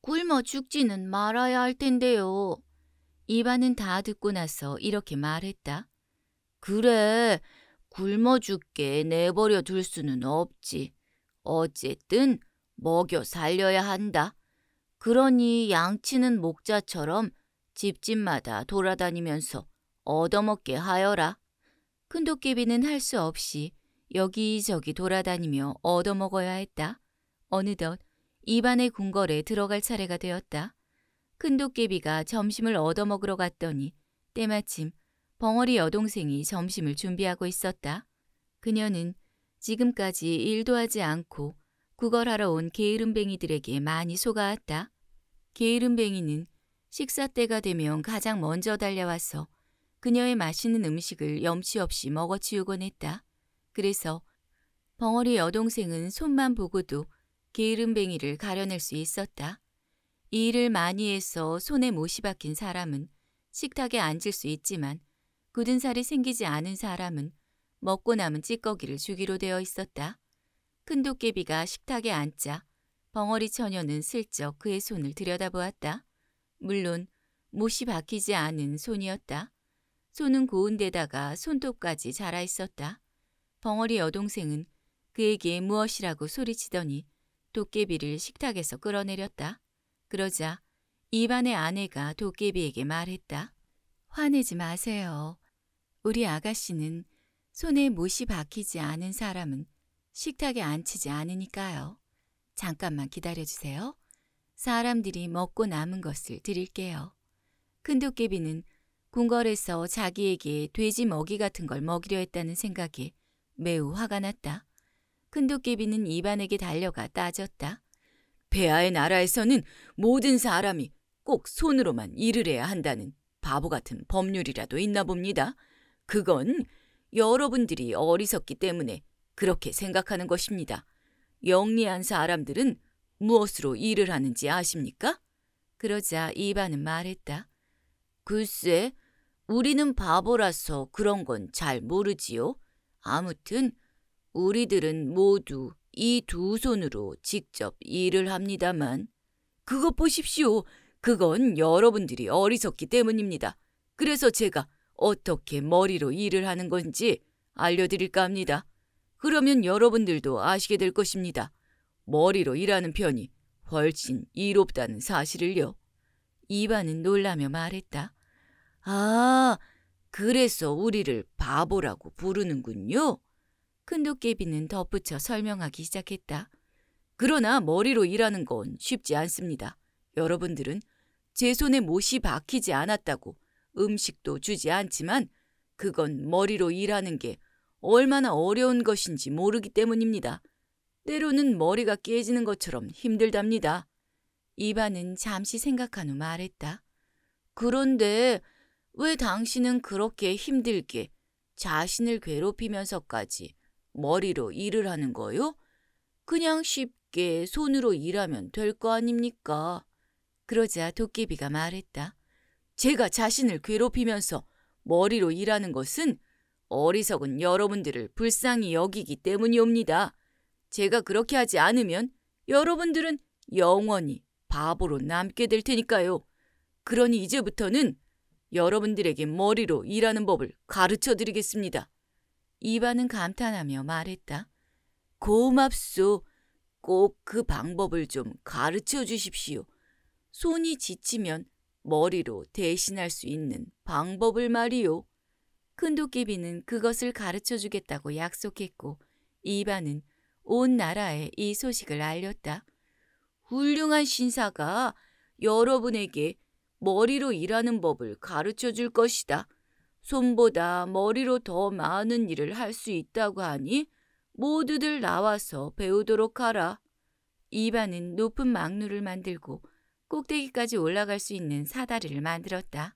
굶어 죽지는 말아야 할 텐데요. 이반은 다 듣고 나서 이렇게 말했다. 그래, 굶어 죽게 내버려 둘 수는 없지. 어쨌든 먹여 살려야 한다. 그러니 양치는 목자처럼 집집마다 돌아다니면서 얻어먹게 하여라. 큰 도깨비는 할 수 없이 여기저기 돌아다니며 얻어먹어야 했다. 어느덧 입안의 궁궐에 들어갈 차례가 되었다. 큰 도깨비가 점심을 얻어먹으러 갔더니 때마침 벙어리 여동생이 점심을 준비하고 있었다. 그녀는 지금까지 일도 하지 않고 구걸하러 온 게으름뱅이들에게 많이 속아왔다. 게으름뱅이는 식사 때가 되면 가장 먼저 달려와서 그녀의 맛있는 음식을 염치 없이 먹어치우곤 했다. 그래서 벙어리 여동생은 손만 보고도 게으름뱅이를 가려낼 수 있었다. 이 일을 많이 해서 손에 못이 박힌 사람은 식탁에 앉을 수 있지만 굳은 살이 생기지 않은 사람은 먹고 남은 찌꺼기를 주기로 되어 있었다. 큰 도깨비가 식탁에 앉자 벙어리 처녀는 슬쩍 그의 손을 들여다보았다. 물론 못이 박히지 않은 손이었다. 손은 고운 데다가 손톱까지 자라 있었다. 벙어리 여동생은 그에게 무엇이라고 소리치더니 도깨비를 식탁에서 끌어내렸다. 그러자 입안의 아내가 도깨비에게 말했다. 화내지 마세요. 우리 아가씨는 손에 못이 박히지 않은 사람은 식탁에 앉히지 않으니까요. 잠깐만 기다려주세요. 사람들이 먹고 남은 것을 드릴게요. 큰 도깨비는 궁궐에서 자기에게 돼지 먹이 같은 걸 먹이려 했다는 생각에 매우 화가 났다. 큰도깨비는 이반에게 달려가 따졌다. 배아의 나라에서는 모든 사람이 꼭 손으로만 일을 해야 한다는 바보 같은 법률이라도 있나 봅니다. 그건 여러분들이 어리석기 때문에 그렇게 생각하는 것입니다. 영리한 사람들은 무엇으로 일을 하는지 아십니까? 그러자 이반은 말했다. 글쎄, 우리는 바보라서 그런 건 잘 모르지요. 아무튼 우리들은 모두 이 두 손으로 직접 일을 합니다만 그것 보십시오. 그건 여러분들이 어리석기 때문입니다. 그래서 제가 어떻게 머리로 일을 하는 건지 알려드릴까 합니다. 그러면 여러분들도 아시게 될 것입니다. 머리로 일하는 편이 훨씬 이롭다는 사실을요. 이반은 놀라며 말했다. 아, 그래서 우리를 바보라고 부르는군요. 큰도깨비는 덧붙여 설명하기 시작했다. 그러나 머리로 일하는 건 쉽지 않습니다. 여러분들은 제 손에 못이 박히지 않았다고 음식도 주지 않지만 그건 머리로 일하는 게 얼마나 어려운 것인지 모르기 때문입니다. 때로는 머리가 깨지는 것처럼 힘들답니다. 이반은 잠시 생각한 후 말했다. 그런데 왜 당신은 그렇게 힘들게 자신을 괴롭히면서까지 머리로 일을 하는 거요? 그냥 쉽게 손으로 일하면 될 거 아닙니까? 그러자 도깨비가 말했다. 제가 자신을 괴롭히면서 머리로 일하는 것은 어리석은 여러분들을 불쌍히 여기기 때문이옵니다. 제가 그렇게 하지 않으면 여러분들은 영원히 바보로 남게 될 테니까요. 그러니 이제부터는 여러분들에게 머리로 일하는 법을 가르쳐드리겠습니다. 이반은 감탄하며 말했다. 고맙소. 꼭 그 방법을 좀 가르쳐 주십시오. 손이 지치면 머리로 대신할 수 있는 방법을 말이요. 큰도깨비는 그것을 가르쳐 주겠다고 약속했고 이반은 온 나라에 이 소식을 알렸다. 훌륭한 신사가 여러분에게 머리로 일하는 법을 가르쳐 줄 것이다. 손보다 머리로 더 많은 일을 할 수 있다고 하니 모두들 나와서 배우도록 하라. 이반은 높은 망루를 만들고 꼭대기까지 올라갈 수 있는 사다리를 만들었다.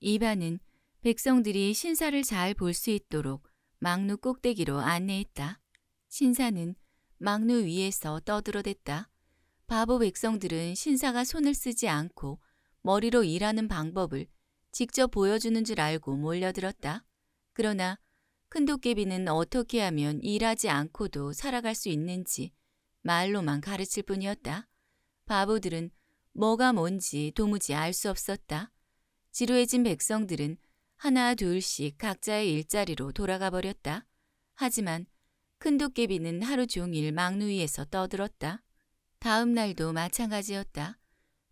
이반은 백성들이 신사를 잘 볼 수 있도록 망루 꼭대기로 안내했다. 신사는 망루 위에서 떠들어댔다. 바보 백성들은 신사가 손을 쓰지 않고 머리로 일하는 방법을 직접 보여주는 줄 알고 몰려들었다. 그러나 큰 도깨비는 어떻게 하면 일하지 않고도 살아갈 수 있는지 말로만 가르칠 뿐이었다. 바보들은 뭐가 뭔지 도무지 알 수 없었다. 지루해진 백성들은 하나 둘씩 각자의 일자리로 돌아가 버렸다. 하지만 큰 도깨비는 하루 종일 막누이에서 떠들었다. 다음 날도 마찬가지였다.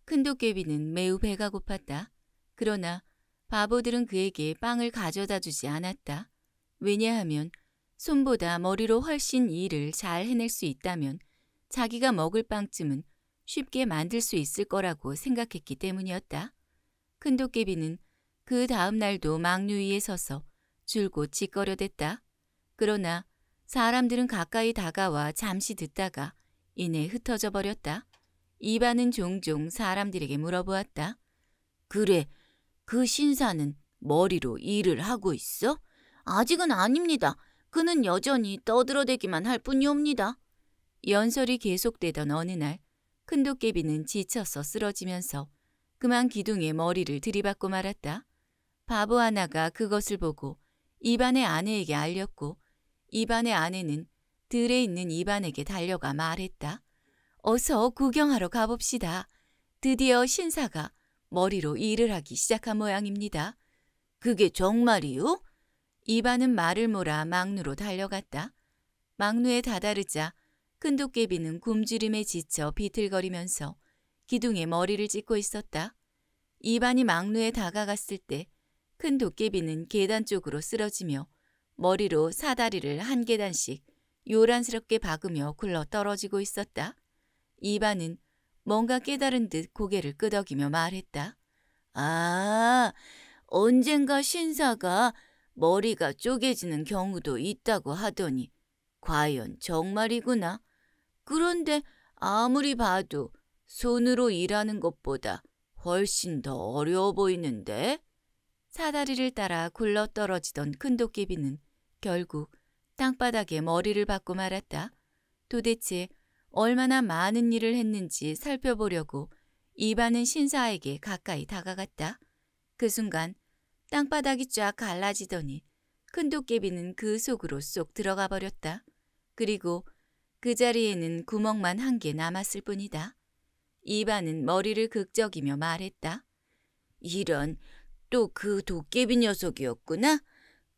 큰 도깨비는 매우 배가 고팠다. 그러나 바보들은 그에게 빵을 가져다 주지 않았다. 왜냐하면 손보다 머리로 훨씬 일을 잘 해낼 수 있다면 자기가 먹을 빵쯤은 쉽게 만들 수 있을 거라고 생각했기 때문이었다. 큰 도깨비는 그 다음 날도 막류 위에 서서 줄곧 짓거려댔다. 그러나 사람들은 가까이 다가와 잠시 듣다가 이내 흩어져 버렸다. 이반은 종종 사람들에게 물어보았다. 그래, 그 신사는 머리로 일을 하고 있어? 아직은 아닙니다. 그는 여전히 떠들어대기만 할 뿐이옵니다. 연설이 계속되던 어느 날 큰도깨비는 지쳐서 쓰러지면서 그만 기둥에 머리를 들이받고 말았다. 바보 하나가 그것을 보고 이반의 아내에게 알렸고 이반의 아내는 들에 있는 이반에게 달려가 말했다. 어서 구경하러 가봅시다. 드디어 신사가 머리로 일을 하기 시작한 모양입니다. 그게 정말이요? 이반은 말을 몰아 막루로 달려갔다. 막루에 다다르자 큰 도깨비는 굶주림에 지쳐 비틀거리면서 기둥에 머리를 찢고 있었다. 이반이 막루에 다가갔을 때 큰 도깨비는 계단 쪽으로 쓰러지며 머리로 사다리를 한 계단씩 요란스럽게 박으며 굴러 떨어지고 있었다. 이반은 뭔가 깨달은 듯 고개를 끄덕이며 말했다. 아, 언젠가 신사가 머리가 쪼개지는 경우도 있다고 하더니 과연 정말이구나. 그런데 아무리 봐도 손으로 일하는 것보다 훨씬 더 어려워 보이는데? 사다리를 따라 굴러 떨어지던 큰 도깨비는 결국 땅바닥에 머리를 박고 말았다. 도대체 얼마나 많은 일을 했는지 살펴보려고 이반은 신사에게 가까이 다가갔다. 그 순간 땅바닥이 쫙 갈라지더니 큰 도깨비는 그 속으로 쏙 들어가 버렸다. 그리고 그 자리에는 구멍만 한 개 남았을 뿐이다. 이반은 머리를 극적이며 말했다. 이런 또 그 도깨비 녀석이었구나.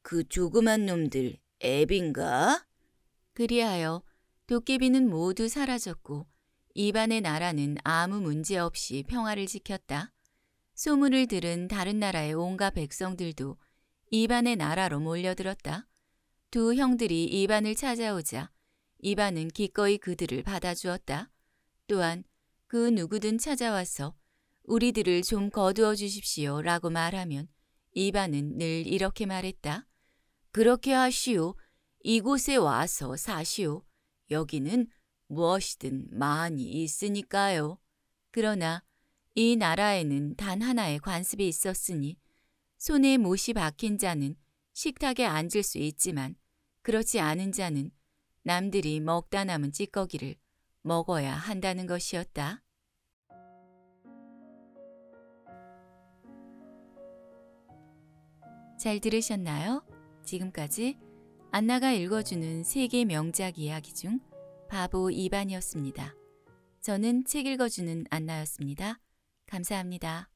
그 조그만 놈들 앱인가? 그리하여 도깨비는 모두 사라졌고 이반의 나라는 아무 문제 없이 평화를 지켰다. 소문을 들은 다른 나라의 온갖 백성들도 이반의 나라로 몰려들었다. 두 형들이 이반을 찾아오자 이반은 기꺼이 그들을 받아주었다. 또한 그 누구든 찾아와서 우리들을 좀 거두어 주십시오 라고 말하면 이반은 늘 이렇게 말했다. 그렇게 하시오. 이곳에 와서 사시오. 여기는 무엇이든 많이 있으니까요. 그러나 이 나라에는 단 하나의 관습이 있었으니 손에 못이 박힌 자는 식탁에 앉을 수 있지만 그렇지 않은 자는 남들이 먹다 남은 찌꺼기를 먹어야 한다는 것이었다. 잘 들으셨나요? 지금까지 안나가 읽어주는 세계 명작 이야기 중 바보 이반이었습니다 저는 책 읽어주는 안나였습니다. 감사합니다.